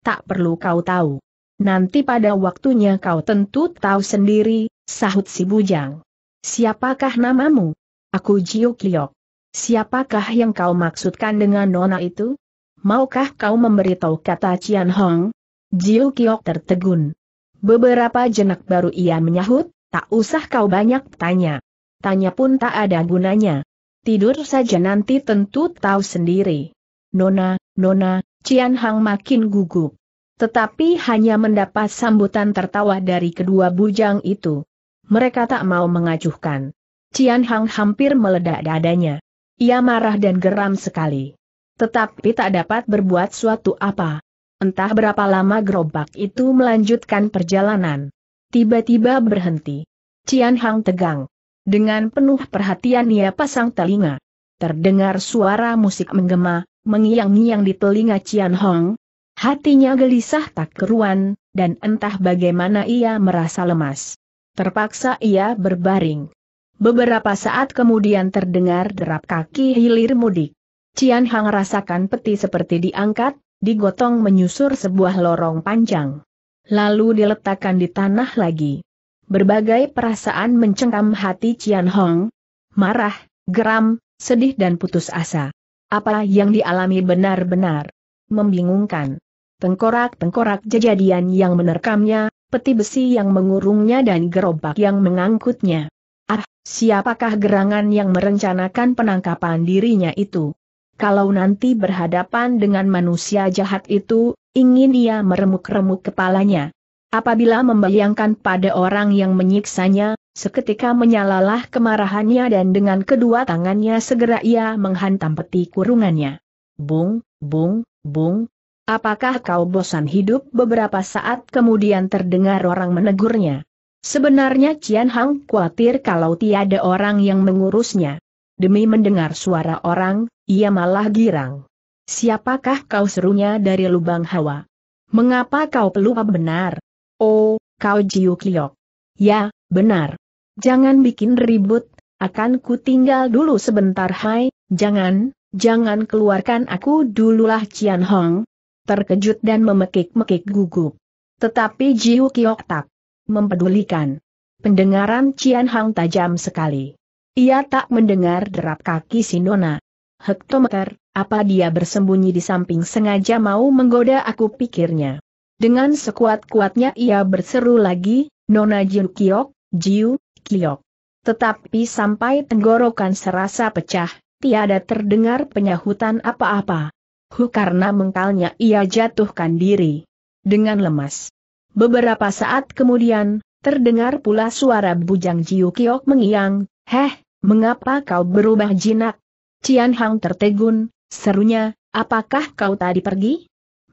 Tak perlu kau tahu. Nanti pada waktunya kau tentu tahu sendiri, sahut si bujang. Siapakah namamu? Aku Jiu Kiyok. Siapakah yang kau maksudkan dengan nona itu? Maukah kau memberitahu kata Cian Hong? Jiu Kiyok tertegun. Beberapa jenak baru ia menyahut, tak usah kau banyak tanya tanya pun tak ada gunanya. Tidur saja nanti tentu tahu sendiri. Nona, Nona, Cian Hang makin gugup. Tetapi hanya mendapat sambutan tertawa dari kedua bujang itu. Mereka tak mau mengacuhkan. Cian Hang hampir meledak dadanya. Ia marah dan geram sekali. Tetapi tak dapat berbuat suatu apa. Entah berapa lama gerobak itu melanjutkan perjalanan. Tiba-tiba berhenti. Cian Hang tegang. Dengan penuh perhatian ia pasang telinga. Terdengar suara musik menggema, mengiang-ngiang di telinga Cian Hong. Hatinya gelisah tak keruan, dan entah bagaimana ia merasa lemas. Terpaksa ia berbaring. Beberapa saat kemudian terdengar derap kaki hilir mudik. Cian Hong rasakan peti seperti diangkat, digotong menyusur sebuah lorong panjang. Lalu diletakkan di tanah lagi. Berbagai perasaan mencengkam hati Cian Hong. Marah, geram, sedih dan putus asa. Apa yang dialami benar-benar membingungkan. Tengkorak-tengkorak kejadian yang menerkamnya, peti besi yang mengurungnya dan gerobak yang mengangkutnya. Ah, siapakah gerangan yang merencanakan penangkapan dirinya itu? Kalau nanti berhadapan dengan manusia jahat itu, ingin ia meremuk-remuk kepalanya. Apabila membayangkan pada orang yang menyiksanya, seketika menyalalah kemarahannya dan dengan kedua tangannya segera ia menghantam peti kurungannya. Bung, bung, bung. Apakah kau bosan hidup beberapa saat kemudian terdengar orang menegurnya? Sebenarnya Cian Hang khawatir kalau tiada orang yang mengurusnya. Demi mendengar suara orang, ia malah girang. Siapakah kau serunya dari lubang hawa? Mengapa kau pelupa benar? Oh, kau Jiu Kiok. Ya, benar. Jangan bikin ribut, akan ku tinggal dulu sebentar hai, jangan, jangan keluarkan aku dululah Cian Hong. Terkejut dan memekik-mekik gugup. Tetapi Jiu Kiok tak mempedulikan. Pendengaran Cian Hong tajam sekali. Ia tak mendengar derap kaki Sinona. Hektometer, apa dia bersembunyi di samping sengaja mau menggoda aku pikirnya. Dengan sekuat-kuatnya ia berseru lagi, Nona Jiu Kiok, Jiu, Kiok. Tetapi sampai tenggorokan serasa pecah, tiada terdengar penyahutan apa-apa. Hu karena mengkalnya ia jatuhkan diri. Dengan lemas. Beberapa saat kemudian, terdengar pula suara bujang Jiu Kiok mengiang, Heh, mengapa kau berubah jinak? Cian Hang tertegun, serunya, apakah kau tadi pergi?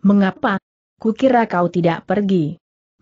Mengapa, Kukira kau tidak pergi.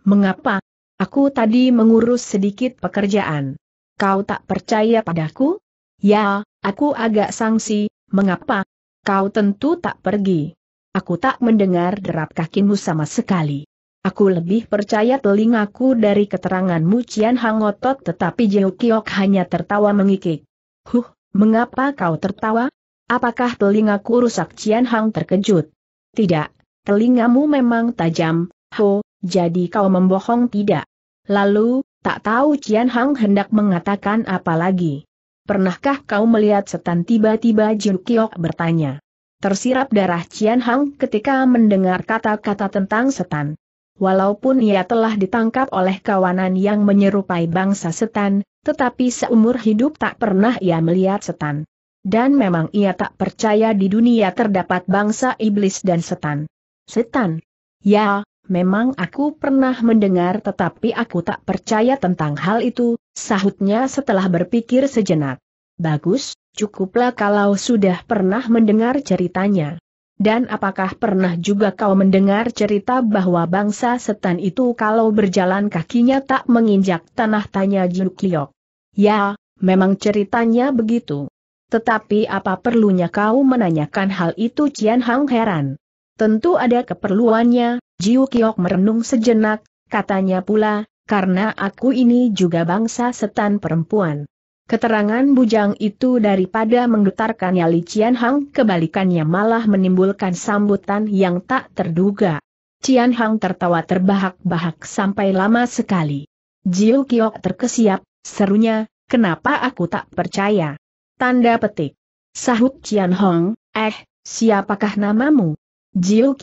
Mengapa? Aku tadi mengurus sedikit pekerjaan. Kau tak percaya padaku? Ya, aku agak sangsi, mengapa? Kau tentu tak pergi. Aku tak mendengar derap kakimu sama sekali. Aku lebih percaya telingaku dari keteranganmu Cian Hangotot tetapi Jeo Kiok hanya tertawa mengikik. Huh, mengapa kau tertawa? Apakah telingaku rusak Cian Hang terkejut? Tidak, telingamu memang tajam, ho, jadi kau membohong tidak? Lalu, tak tahu Cian Hang hendak mengatakan apa lagi. Pernahkah kau melihat setan tiba-tiba Jun Kiok bertanya. Tersirap darah Cian Hang ketika mendengar kata-kata tentang setan. Walaupun ia telah ditangkap oleh kawanan yang menyerupai bangsa setan, tetapi seumur hidup tak pernah ia melihat setan. Dan memang ia tak percaya di dunia terdapat bangsa iblis dan setan. Setan. Ya, memang aku pernah mendengar tetapi aku tak percaya tentang hal itu, sahutnya setelah berpikir sejenak. Bagus, cukuplah kalau sudah pernah mendengar ceritanya. Dan apakah pernah juga kau mendengar cerita bahwa bangsa setan itu kalau berjalan kakinya tak menginjak tanah tanya Jukliok? Ya, memang ceritanya begitu. Tetapi apa perlunya kau menanyakan hal itu Cian Hang heran. Tentu ada keperluannya, Jiu Kiok merenung sejenak, katanya pula, karena aku ini juga bangsa setan perempuan. Keterangan bujang itu daripada menggetarkan nyali Cian Hang kebalikannya malah menimbulkan sambutan yang tak terduga. Cian Hang tertawa terbahak-bahak sampai lama sekali. Jiu Kiok terkesiap, serunya, kenapa aku tak percaya? Tanda petik. Sahut Cian Hong, eh, siapakah namamu? Jiu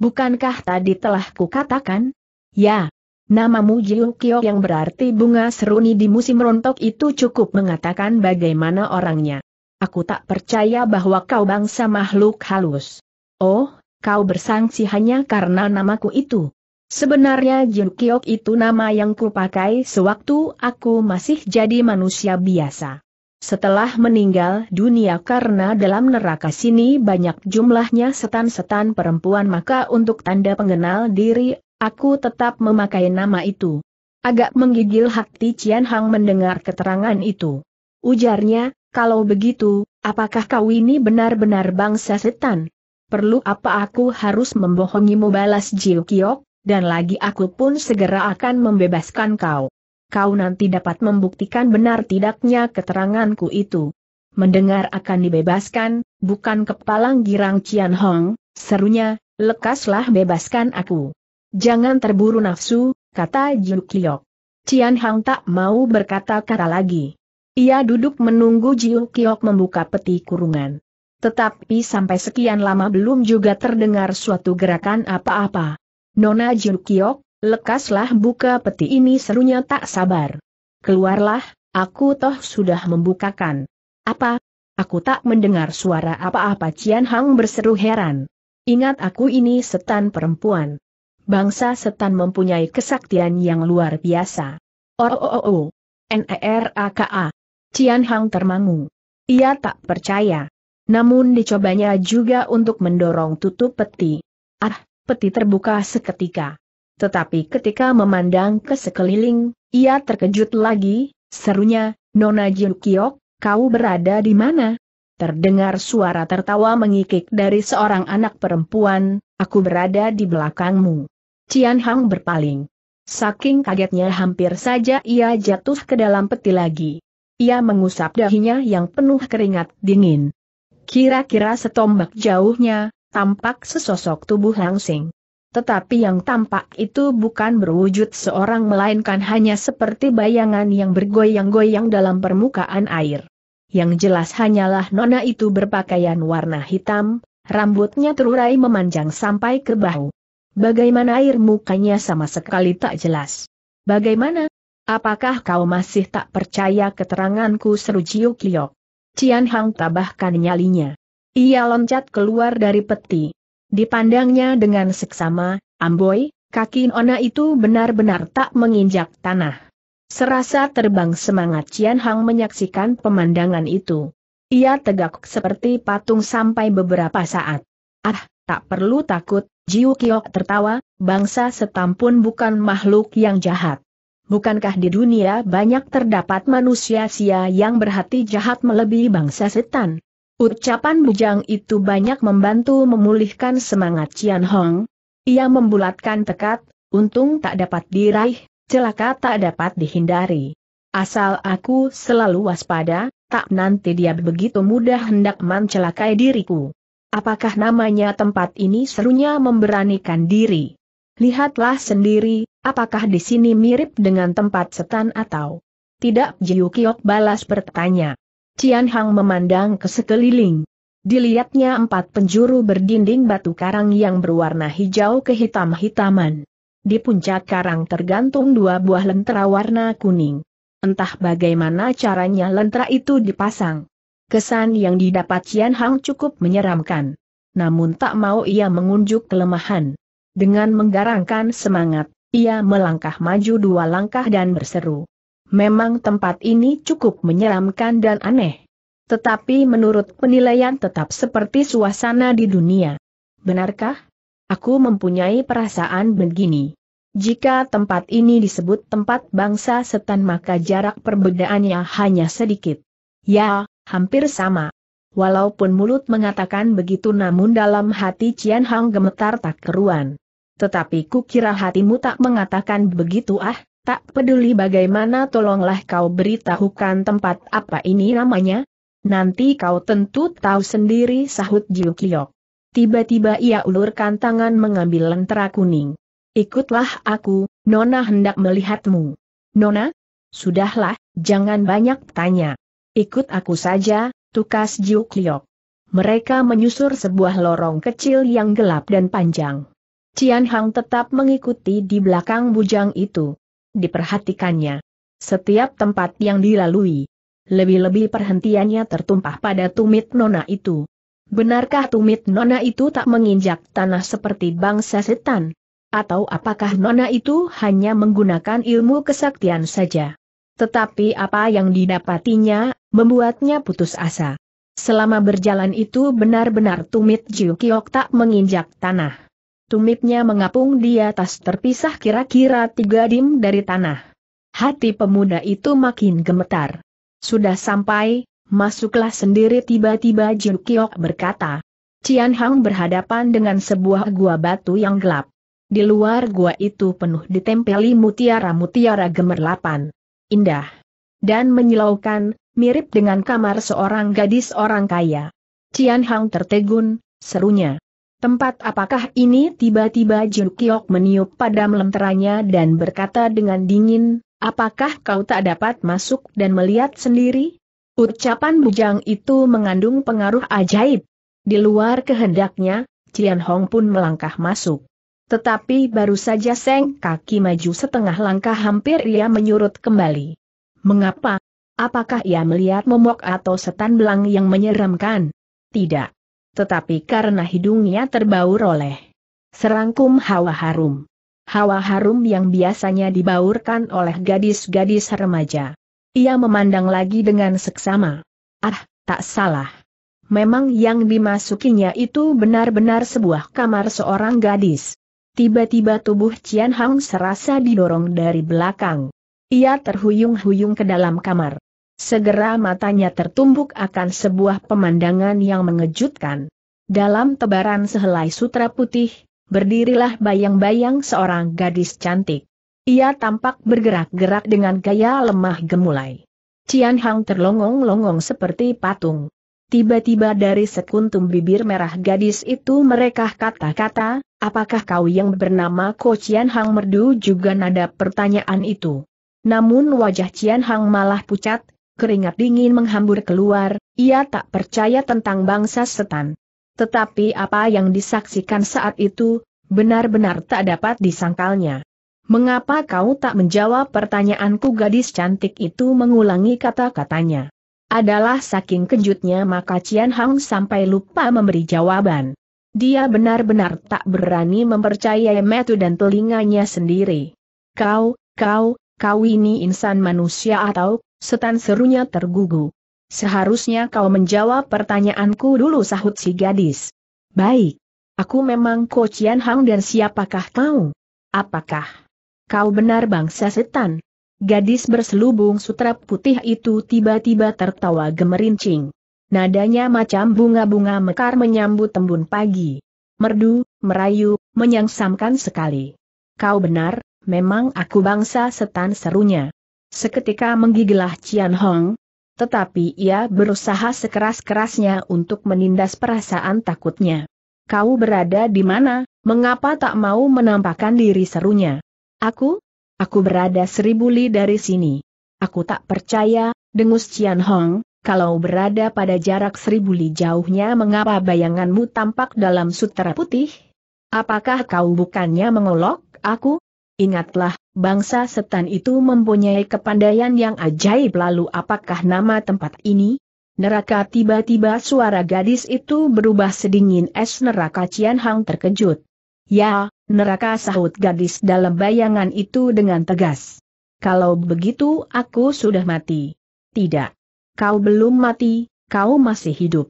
Bukankah tadi telah kukatakan? Ya. Namamu Jiu Kyo yang berarti bunga seruni di musim rontok itu cukup mengatakan bagaimana orangnya. Aku tak percaya bahwa kau bangsa makhluk halus. Oh, kau bersangsi hanya karena namaku itu. Sebenarnya Jiu Kyo itu nama yang kupakai sewaktu aku masih jadi manusia biasa. Setelah meninggal dunia karena dalam neraka sini banyak jumlahnya setan-setan perempuan maka untuk tanda pengenal diri, aku tetap memakai nama itu. Agak menggigil hati Cian Hang mendengar keterangan itu. Ujarnya, kalau begitu, apakah kau ini benar-benar bangsa setan? Perlu apa aku harus membohongimu balas Jiu Kiok, dan lagi aku pun segera akan membebaskan kau kau nanti dapat membuktikan benar tidaknya keteranganku itu. Mendengar akan dibebaskan, bukan kepalang girang Cian Hong, serunya, lekaslah bebaskan aku. Jangan terburu nafsu, kata Jiuk Liok. Cian Hong tak mau berkata-kata lagi. Ia duduk menunggu Jiuk Liok membuka peti kurungan. Tetapi sampai sekian lama belum juga terdengar suatu gerakan apa-apa. Nona Jiuk Liok, Lekaslah buka peti ini serunya tak sabar. Keluarlah, aku toh sudah membukakan. Apa? Aku tak mendengar suara apa-apa Cian Hang berseru heran. Ingat aku ini setan perempuan. Bangsa setan mempunyai kesaktian yang luar biasa. Oh oh oh oh. NERAKA. Cian Hang termangu. Ia tak percaya. Namun dicobanya juga untuk mendorong tutup peti. Ah, peti terbuka seketika. Tetapi ketika memandang ke sekeliling, ia terkejut lagi, serunya, Nona Jukiok, kau berada di mana? Terdengar suara tertawa mengikik dari seorang anak perempuan, aku berada di belakangmu. Cian Hang berpaling. Saking kagetnya hampir saja ia jatuh ke dalam peti lagi. Ia mengusap dahinya yang penuh keringat dingin. Kira-kira setombak jauhnya, tampak sesosok tubuh langsing. Tetapi yang tampak itu bukan berwujud seorang melainkan hanya seperti bayangan yang bergoyang-goyang dalam permukaan air. Yang jelas hanyalah nona itu berpakaian warna hitam, rambutnya terurai memanjang sampai ke bahu. Bagaimana air mukanya sama sekali tak jelas. Bagaimana? Apakah kau masih tak percaya keteranganku seru Jiu Cian Hang tabahkan nyalinya. Ia loncat keluar dari peti. Dipandangnya dengan seksama, Amboy, kaki Nona itu benar-benar tak menginjak tanah. Serasa terbang semangat Cian Hang menyaksikan pemandangan itu. Ia tegak seperti patung sampai beberapa saat. Ah, tak perlu takut, Jiu Kiok tertawa, bangsa setam pun bukan makhluk yang jahat. Bukankah di dunia banyak terdapat manusia sia yang berhati jahat melebihi bangsa setan? Ucapan bujang itu banyak membantu memulihkan semangat Cian Hong. Ia membulatkan tekad, untung tak dapat diraih, celaka tak dapat dihindari. Asal aku selalu waspada, tak nanti dia begitu mudah hendak mencelakai diriku. Apakah namanya tempat ini serunya memberanikan diri? Lihatlah sendiri, apakah di sini mirip dengan tempat setan atau tidak Jiu Kiok balas bertanya. Tian Hang memandang ke sekeliling. Dilihatnya empat penjuru berdinding batu karang yang berwarna hijau kehitam-hitaman. Di puncak karang tergantung dua buah lentera warna kuning. Entah bagaimana caranya lentera itu dipasang. Kesan yang didapat Cian Hang cukup menyeramkan. Namun tak mau ia mengunjuk kelemahan. Dengan menggarangkan semangat, ia melangkah maju dua langkah dan berseru. Memang tempat ini cukup menyeramkan dan aneh. Tetapi menurut penilaian tetap seperti suasana di dunia. Benarkah? Aku mempunyai perasaan begini. Jika tempat ini disebut tempat bangsa setan maka jarak perbedaannya hanya sedikit. Ya, hampir sama. Walaupun mulut mengatakan begitu namun dalam hati Cian Hang gemetar tak keruan. Tetapi kukira hatimu tak mengatakan begitu ah. Tak peduli bagaimana tolonglah kau beritahukan tempat apa ini namanya. Nanti kau tentu tahu sendiri sahut Jiu Tiba-tiba ia ulurkan tangan mengambil lentera kuning. Ikutlah aku, Nona hendak melihatmu. Nona? Sudahlah, jangan banyak tanya. Ikut aku saja, tukas Jiu Mereka menyusur sebuah lorong kecil yang gelap dan panjang. Cian Hang tetap mengikuti di belakang bujang itu diperhatikannya. Setiap tempat yang dilalui, lebih-lebih perhentiannya tertumpah pada tumit nona itu. Benarkah tumit nona itu tak menginjak tanah seperti bangsa setan? Atau apakah nona itu hanya menggunakan ilmu kesaktian saja? Tetapi apa yang didapatinya, membuatnya putus asa. Selama berjalan itu benar-benar tumit Jiu Jiukiok tak menginjak tanah. Tumitnya mengapung di atas terpisah kira-kira tiga dim dari tanah. Hati pemuda itu makin gemetar. Sudah sampai, masuklah sendiri tiba-tiba Jin Kiok berkata. Cian Hang berhadapan dengan sebuah gua batu yang gelap. Di luar gua itu penuh ditempeli mutiara-mutiara gemerlapan. Indah. Dan menyilaukan, mirip dengan kamar seorang gadis orang kaya. Cian Hang tertegun, serunya. Tempat apakah ini tiba-tiba Jin Kiok meniup pada melenteranya dan berkata dengan dingin, apakah kau tak dapat masuk dan melihat sendiri? Ucapan bujang itu mengandung pengaruh ajaib. Di luar kehendaknya, Cian Hong pun melangkah masuk. Tetapi baru saja seng kaki maju setengah langkah hampir ia menyurut kembali. Mengapa? Apakah ia melihat momok atau setan belang yang menyeramkan? Tidak tetapi karena hidungnya terbaur oleh serangkum hawa harum. Hawa harum yang biasanya dibaurkan oleh gadis-gadis remaja. Ia memandang lagi dengan seksama. Ah, tak salah. Memang yang dimasukinya itu benar-benar sebuah kamar seorang gadis. Tiba-tiba tubuh Cian Hang serasa didorong dari belakang. Ia terhuyung-huyung ke dalam kamar. Segera matanya tertumbuk akan sebuah pemandangan yang mengejutkan. Dalam tebaran sehelai sutra putih, berdirilah bayang-bayang seorang gadis cantik. Ia tampak bergerak-gerak dengan gaya lemah gemulai. Cian Hang terlongong-longong seperti patung. Tiba-tiba dari sekuntum bibir merah gadis itu mereka kata-kata, apakah kau yang bernama Ko Cian Hang merdu juga nada pertanyaan itu. Namun wajah Cian Hang malah pucat, keringat dingin menghambur keluar, ia tak percaya tentang bangsa setan. Tetapi apa yang disaksikan saat itu, benar-benar tak dapat disangkalnya. Mengapa kau tak menjawab pertanyaanku gadis cantik itu mengulangi kata-katanya? Adalah saking kejutnya maka Cian Hang sampai lupa memberi jawaban. Dia benar-benar tak berani mempercayai metu dan telinganya sendiri. Kau, kau, kau ini insan manusia atau Setan serunya tergugu. Seharusnya kau menjawab pertanyaanku dulu sahut si gadis. Baik. Aku memang Ko Chian Hang dan siapakah kau? Apakah kau benar bangsa setan? Gadis berselubung sutra putih itu tiba-tiba tertawa gemerincing. Nadanya macam bunga-bunga mekar menyambut tembun pagi. Merdu, merayu, menyangsamkan sekali. Kau benar, memang aku bangsa setan serunya. Seketika menggigilah Cian Hong, tetapi ia berusaha sekeras-kerasnya untuk menindas perasaan takutnya. Kau berada di mana, mengapa tak mau menampakkan diri serunya? Aku? Aku berada seribu li dari sini. Aku tak percaya, dengus Cian Hong, kalau berada pada jarak seribu li jauhnya mengapa bayanganmu tampak dalam sutera putih? Apakah kau bukannya mengolok aku? Ingatlah, bangsa setan itu mempunyai kepandaian yang ajaib lalu apakah nama tempat ini? Neraka tiba-tiba suara gadis itu berubah sedingin es neraka Cian Hang terkejut. Ya, neraka sahut gadis dalam bayangan itu dengan tegas. Kalau begitu aku sudah mati. Tidak. Kau belum mati, kau masih hidup.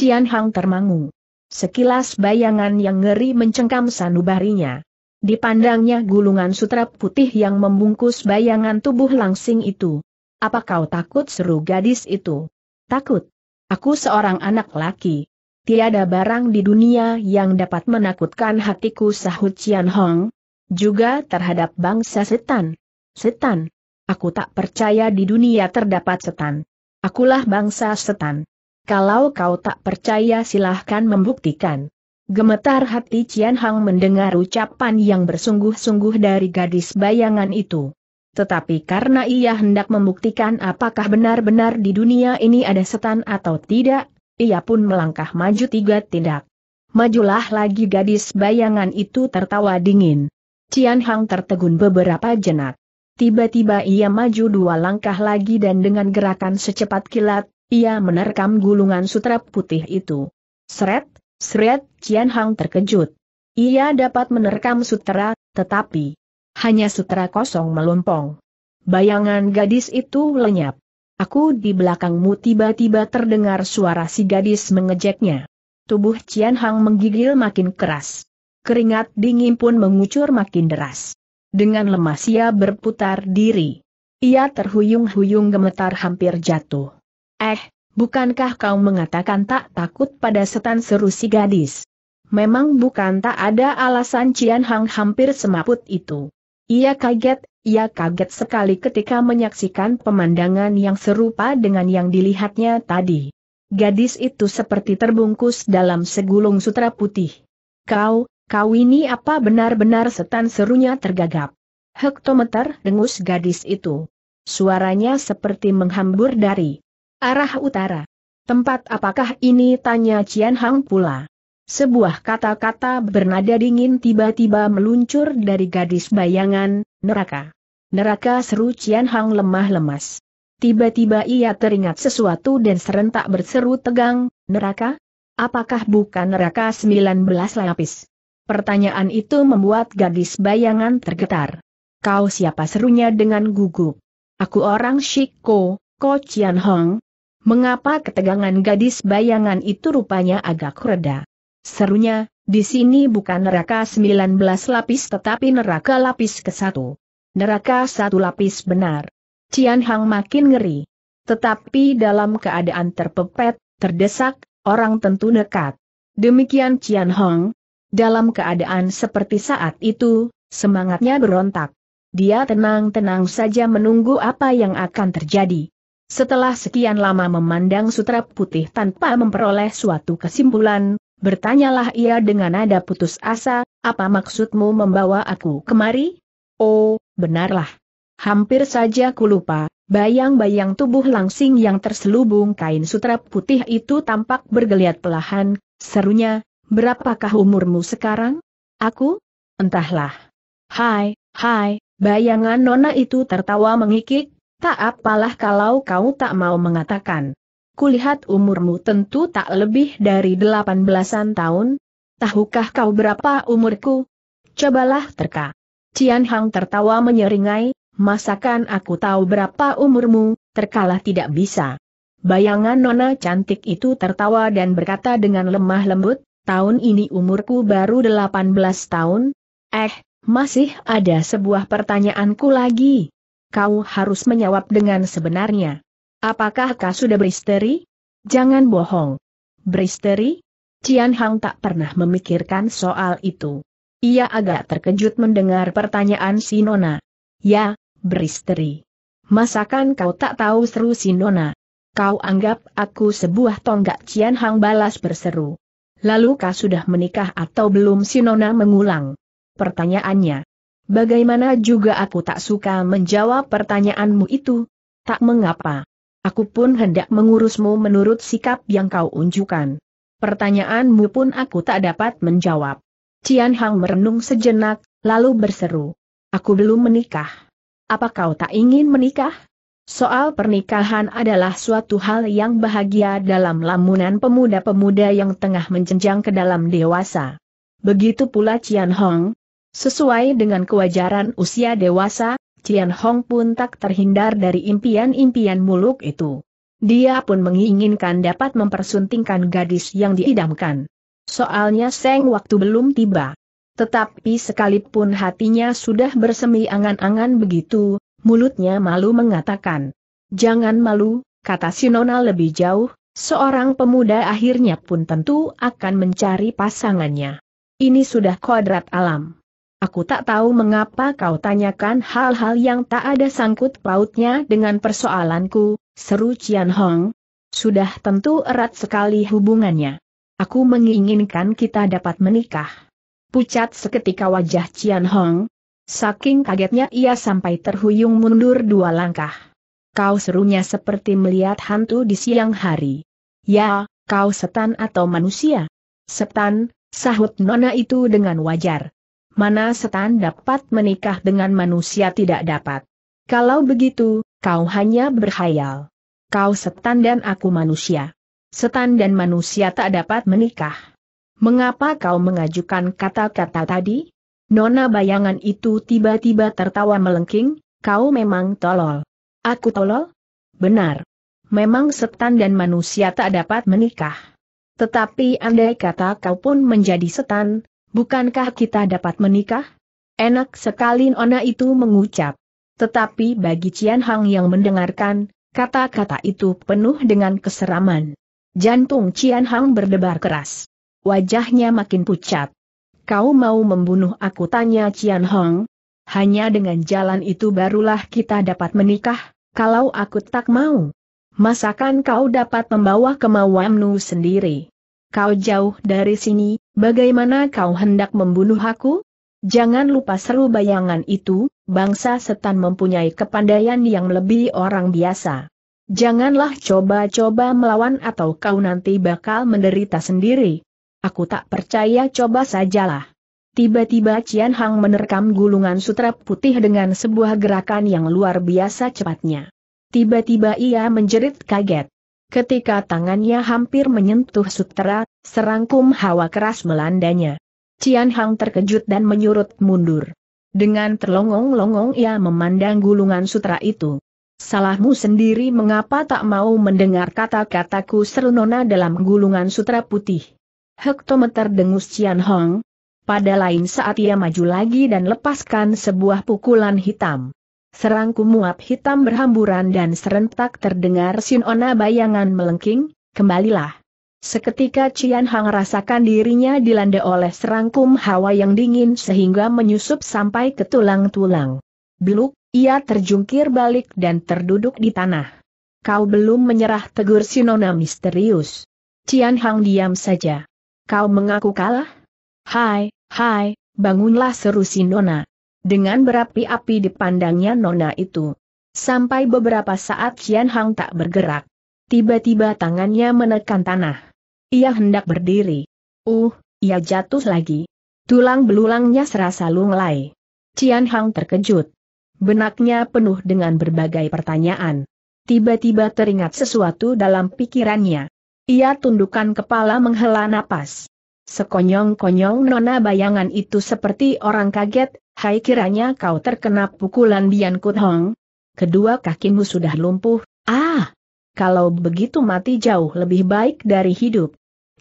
Cian Hang termangu. Sekilas bayangan yang ngeri mencengkam sanubarinya. Dipandangnya gulungan sutra putih yang membungkus bayangan tubuh langsing itu. Apa kau takut seru gadis itu? Takut. Aku seorang anak laki. Tiada barang di dunia yang dapat menakutkan hatiku sahut Cian Hong. Juga terhadap bangsa setan. Setan. Aku tak percaya di dunia terdapat setan. Akulah bangsa setan. Kalau kau tak percaya silahkan membuktikan. Gemetar hati Cian Hang mendengar ucapan yang bersungguh-sungguh dari gadis bayangan itu. Tetapi karena ia hendak membuktikan apakah benar-benar di dunia ini ada setan atau tidak, ia pun melangkah maju tiga tindak. Majulah lagi gadis bayangan itu tertawa dingin. Cian Hang tertegun beberapa jenak. Tiba-tiba ia maju dua langkah lagi dan dengan gerakan secepat kilat, ia menerkam gulungan sutra putih itu. Seret, Sret Cian Hang terkejut. Ia dapat menerkam sutera, tetapi hanya sutera kosong melompong. Bayangan gadis itu lenyap. Aku di belakangmu tiba-tiba terdengar suara si gadis mengejeknya. Tubuh Cian Hang menggigil makin keras. Keringat dingin pun mengucur makin deras. Dengan lemas ia berputar diri. Ia terhuyung-huyung gemetar hampir jatuh. Eh, Bukankah kau mengatakan tak takut pada setan seru si gadis? Memang bukan tak ada alasan Cian Hang hampir semaput itu. Ia kaget, ia kaget sekali ketika menyaksikan pemandangan yang serupa dengan yang dilihatnya tadi. Gadis itu seperti terbungkus dalam segulung sutra putih. Kau, kau ini apa benar-benar setan serunya tergagap. Hektometer dengus gadis itu. Suaranya seperti menghambur dari Arah utara. Tempat apakah ini tanya Cian Hang pula. Sebuah kata-kata bernada dingin tiba-tiba meluncur dari gadis bayangan, neraka. Neraka seru Cian Hang lemah lemas. Tiba-tiba ia teringat sesuatu dan serentak berseru tegang, neraka? Apakah bukan neraka 19 lapis? Pertanyaan itu membuat gadis bayangan tergetar. Kau siapa serunya dengan gugup? Aku orang Shiko, Ko Cian Hong, Mengapa ketegangan gadis bayangan itu rupanya agak reda? Serunya, di sini bukan neraka 19 lapis tetapi neraka lapis ke-1. Neraka satu lapis benar. Cian Hang makin ngeri. Tetapi dalam keadaan terpepet, terdesak, orang tentu nekat. Demikian Cian Hong. Dalam keadaan seperti saat itu, semangatnya berontak. Dia tenang-tenang saja menunggu apa yang akan terjadi. Setelah sekian lama memandang sutra putih tanpa memperoleh suatu kesimpulan, bertanyalah ia dengan nada putus asa, apa maksudmu membawa aku kemari? Oh, benarlah. Hampir saja ku lupa, bayang-bayang tubuh langsing yang terselubung kain sutra putih itu tampak bergeliat pelahan, serunya, berapakah umurmu sekarang? Aku? Entahlah. Hai, hai, bayangan nona itu tertawa mengikik, Tak apalah kalau kau tak mau mengatakan. Kulihat umurmu tentu tak lebih dari delapan belasan tahun. Tahukah kau berapa umurku? Cobalah terka. Cian Hang tertawa menyeringai, masakan aku tahu berapa umurmu, terkalah tidak bisa. Bayangan nona cantik itu tertawa dan berkata dengan lemah lembut, tahun ini umurku baru delapan belas tahun. Eh, masih ada sebuah pertanyaanku lagi kau harus menjawab dengan sebenarnya. Apakah kau sudah beristeri? Jangan bohong. Beristeri? Cian Hang tak pernah memikirkan soal itu. Ia agak terkejut mendengar pertanyaan si Nona. Ya, beristeri. Masakan kau tak tahu seru si Nona. Kau anggap aku sebuah tonggak Cian Hang balas berseru. Lalu kau sudah menikah atau belum si Nona mengulang? Pertanyaannya. Bagaimana juga aku tak suka menjawab pertanyaanmu itu? Tak mengapa. Aku pun hendak mengurusmu menurut sikap yang kau unjukkan. Pertanyaanmu pun aku tak dapat menjawab. Cian Hang merenung sejenak, lalu berseru. Aku belum menikah. Apa kau tak ingin menikah? Soal pernikahan adalah suatu hal yang bahagia dalam lamunan pemuda-pemuda yang tengah menjenjang ke dalam dewasa. Begitu pula Cian Hong, Sesuai dengan kewajaran usia dewasa, Cian Hong pun tak terhindar dari impian-impian muluk itu. Dia pun menginginkan dapat mempersuntingkan gadis yang diidamkan. Soalnya Seng waktu belum tiba. Tetapi sekalipun hatinya sudah bersemi angan-angan begitu, mulutnya malu mengatakan. Jangan malu, kata Sinona lebih jauh, Seorang pemuda akhirnya pun tentu akan mencari pasangannya. Ini sudah kodrat alam. Aku tak tahu mengapa kau tanyakan hal-hal yang tak ada sangkut pautnya dengan persoalanku, seru Cian Hong. Sudah tentu erat sekali hubungannya. Aku menginginkan kita dapat menikah. Pucat seketika wajah Cian Hong. Saking kagetnya ia sampai terhuyung mundur dua langkah. Kau serunya seperti melihat hantu di siang hari. Ya, kau setan atau manusia? Setan, sahut nona itu dengan wajar. Mana setan dapat menikah dengan manusia tidak dapat. Kalau begitu, kau hanya berhayal. Kau setan dan aku manusia. Setan dan manusia tak dapat menikah. Mengapa kau mengajukan kata-kata tadi? Nona bayangan itu tiba-tiba tertawa melengking, kau memang tolol. Aku tolol? Benar. Memang setan dan manusia tak dapat menikah. Tetapi andai kata kau pun menjadi setan, Bukankah kita dapat menikah? Enak sekali Nona itu mengucap. Tetapi bagi Cian Hang yang mendengarkan, kata-kata itu penuh dengan keseraman. Jantung Cian Hang berdebar keras. Wajahnya makin pucat. Kau mau membunuh aku tanya Cian Hang? Hanya dengan jalan itu barulah kita dapat menikah, kalau aku tak mau. Masakan kau dapat membawa kemauanmu sendiri. Kau jauh dari sini, Bagaimana kau hendak membunuh aku? Jangan lupa seru bayangan itu, bangsa setan mempunyai kepandaian yang lebih orang biasa. Janganlah coba-coba melawan atau kau nanti bakal menderita sendiri. Aku tak percaya coba sajalah. Tiba-tiba Cian Hang menerkam gulungan sutra putih dengan sebuah gerakan yang luar biasa cepatnya. Tiba-tiba ia menjerit kaget. Ketika tangannya hampir menyentuh sutera, serangkum hawa keras melandanya. Cian Hang terkejut dan menyurut mundur. Dengan terlongong-longong ia memandang gulungan sutra itu. Salahmu sendiri mengapa tak mau mendengar kata-kataku seru dalam gulungan sutra putih. Hektometer dengus Cian Hong. Pada lain saat ia maju lagi dan lepaskan sebuah pukulan hitam. Serangku muap hitam berhamburan dan serentak terdengar sinona bayangan melengking, kembalilah. Seketika Cian Hang rasakan dirinya dilanda oleh serangkum hawa yang dingin sehingga menyusup sampai ke tulang-tulang. Beluk, ia terjungkir balik dan terduduk di tanah. Kau belum menyerah tegur Sinona misterius. Cian Hang diam saja. Kau mengaku kalah? Hai, hai, bangunlah seru Sinona. Dengan berapi-api dipandangnya nona itu. Sampai beberapa saat Qian Hang tak bergerak. Tiba-tiba tangannya menekan tanah. Ia hendak berdiri. Uh, ia jatuh lagi. Tulang belulangnya serasa lunglai. Qian Hang terkejut. Benaknya penuh dengan berbagai pertanyaan. Tiba-tiba teringat sesuatu dalam pikirannya. Ia tundukkan kepala menghela napas. Sekonyong-konyong nona bayangan itu seperti orang kaget, Hai kiranya kau terkena pukulan Bian Kut Hong. Kedua kakimu sudah lumpuh, ah! Kalau begitu mati jauh lebih baik dari hidup.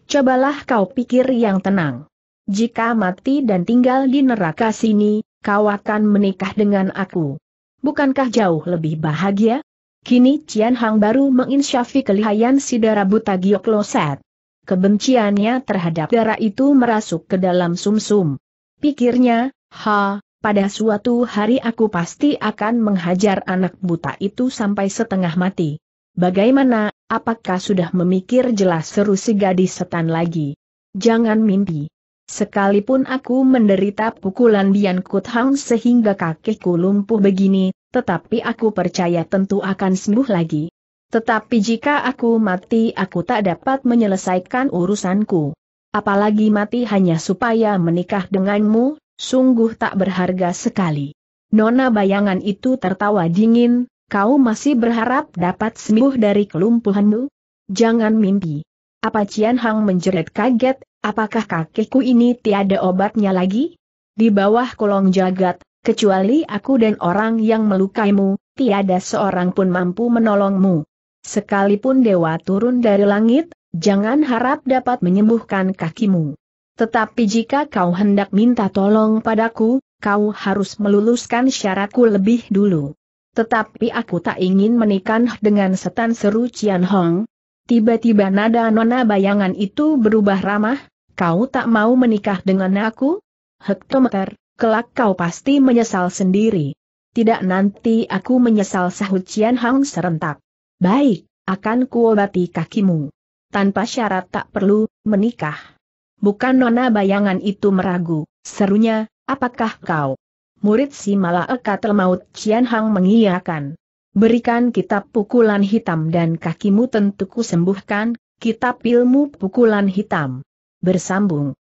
Cobalah kau pikir yang tenang. Jika mati dan tinggal di neraka sini, kau akan menikah dengan aku. Bukankah jauh lebih bahagia? Kini Cian Hang baru menginsyafi kelihayan si darah buta Giok Loset. Kebenciannya terhadap darah itu merasuk ke dalam sumsum. -sum. Pikirnya, ha, pada suatu hari aku pasti akan menghajar anak buta itu sampai setengah mati. Bagaimana, apakah sudah memikir jelas seru si gadis setan lagi? Jangan mimpi. Sekalipun aku menderita pukulan Dian Hang sehingga kakiku lumpuh begini, tetapi aku percaya tentu akan sembuh lagi. Tetapi jika aku mati aku tak dapat menyelesaikan urusanku. Apalagi mati hanya supaya menikah denganmu, Sungguh tak berharga sekali. Nona bayangan itu tertawa dingin, kau masih berharap dapat sembuh dari kelumpuhanmu? Jangan mimpi. Apa Cian Hang menjerit kaget, apakah kakiku ini tiada obatnya lagi? Di bawah kolong jagat, kecuali aku dan orang yang melukaimu, tiada seorang pun mampu menolongmu. Sekalipun dewa turun dari langit, jangan harap dapat menyembuhkan kakimu. Tetapi jika kau hendak minta tolong padaku, kau harus meluluskan syaratku lebih dulu. Tetapi aku tak ingin menikah dengan setan seru Cian Hong. Tiba-tiba nada nona bayangan itu berubah ramah, kau tak mau menikah dengan aku? Hektometer, kelak kau pasti menyesal sendiri. Tidak nanti aku menyesal sahut Cian Hong serentak. Baik, akan kuobati kakimu. Tanpa syarat tak perlu, menikah. Bukan nona bayangan itu meragu, serunya, apakah kau? Murid si Malaekatel Maut Cian Hang mengiyakan. Berikan kitab pukulan hitam dan kakimu tentuku sembuhkan, kitab ilmu pukulan hitam. Bersambung,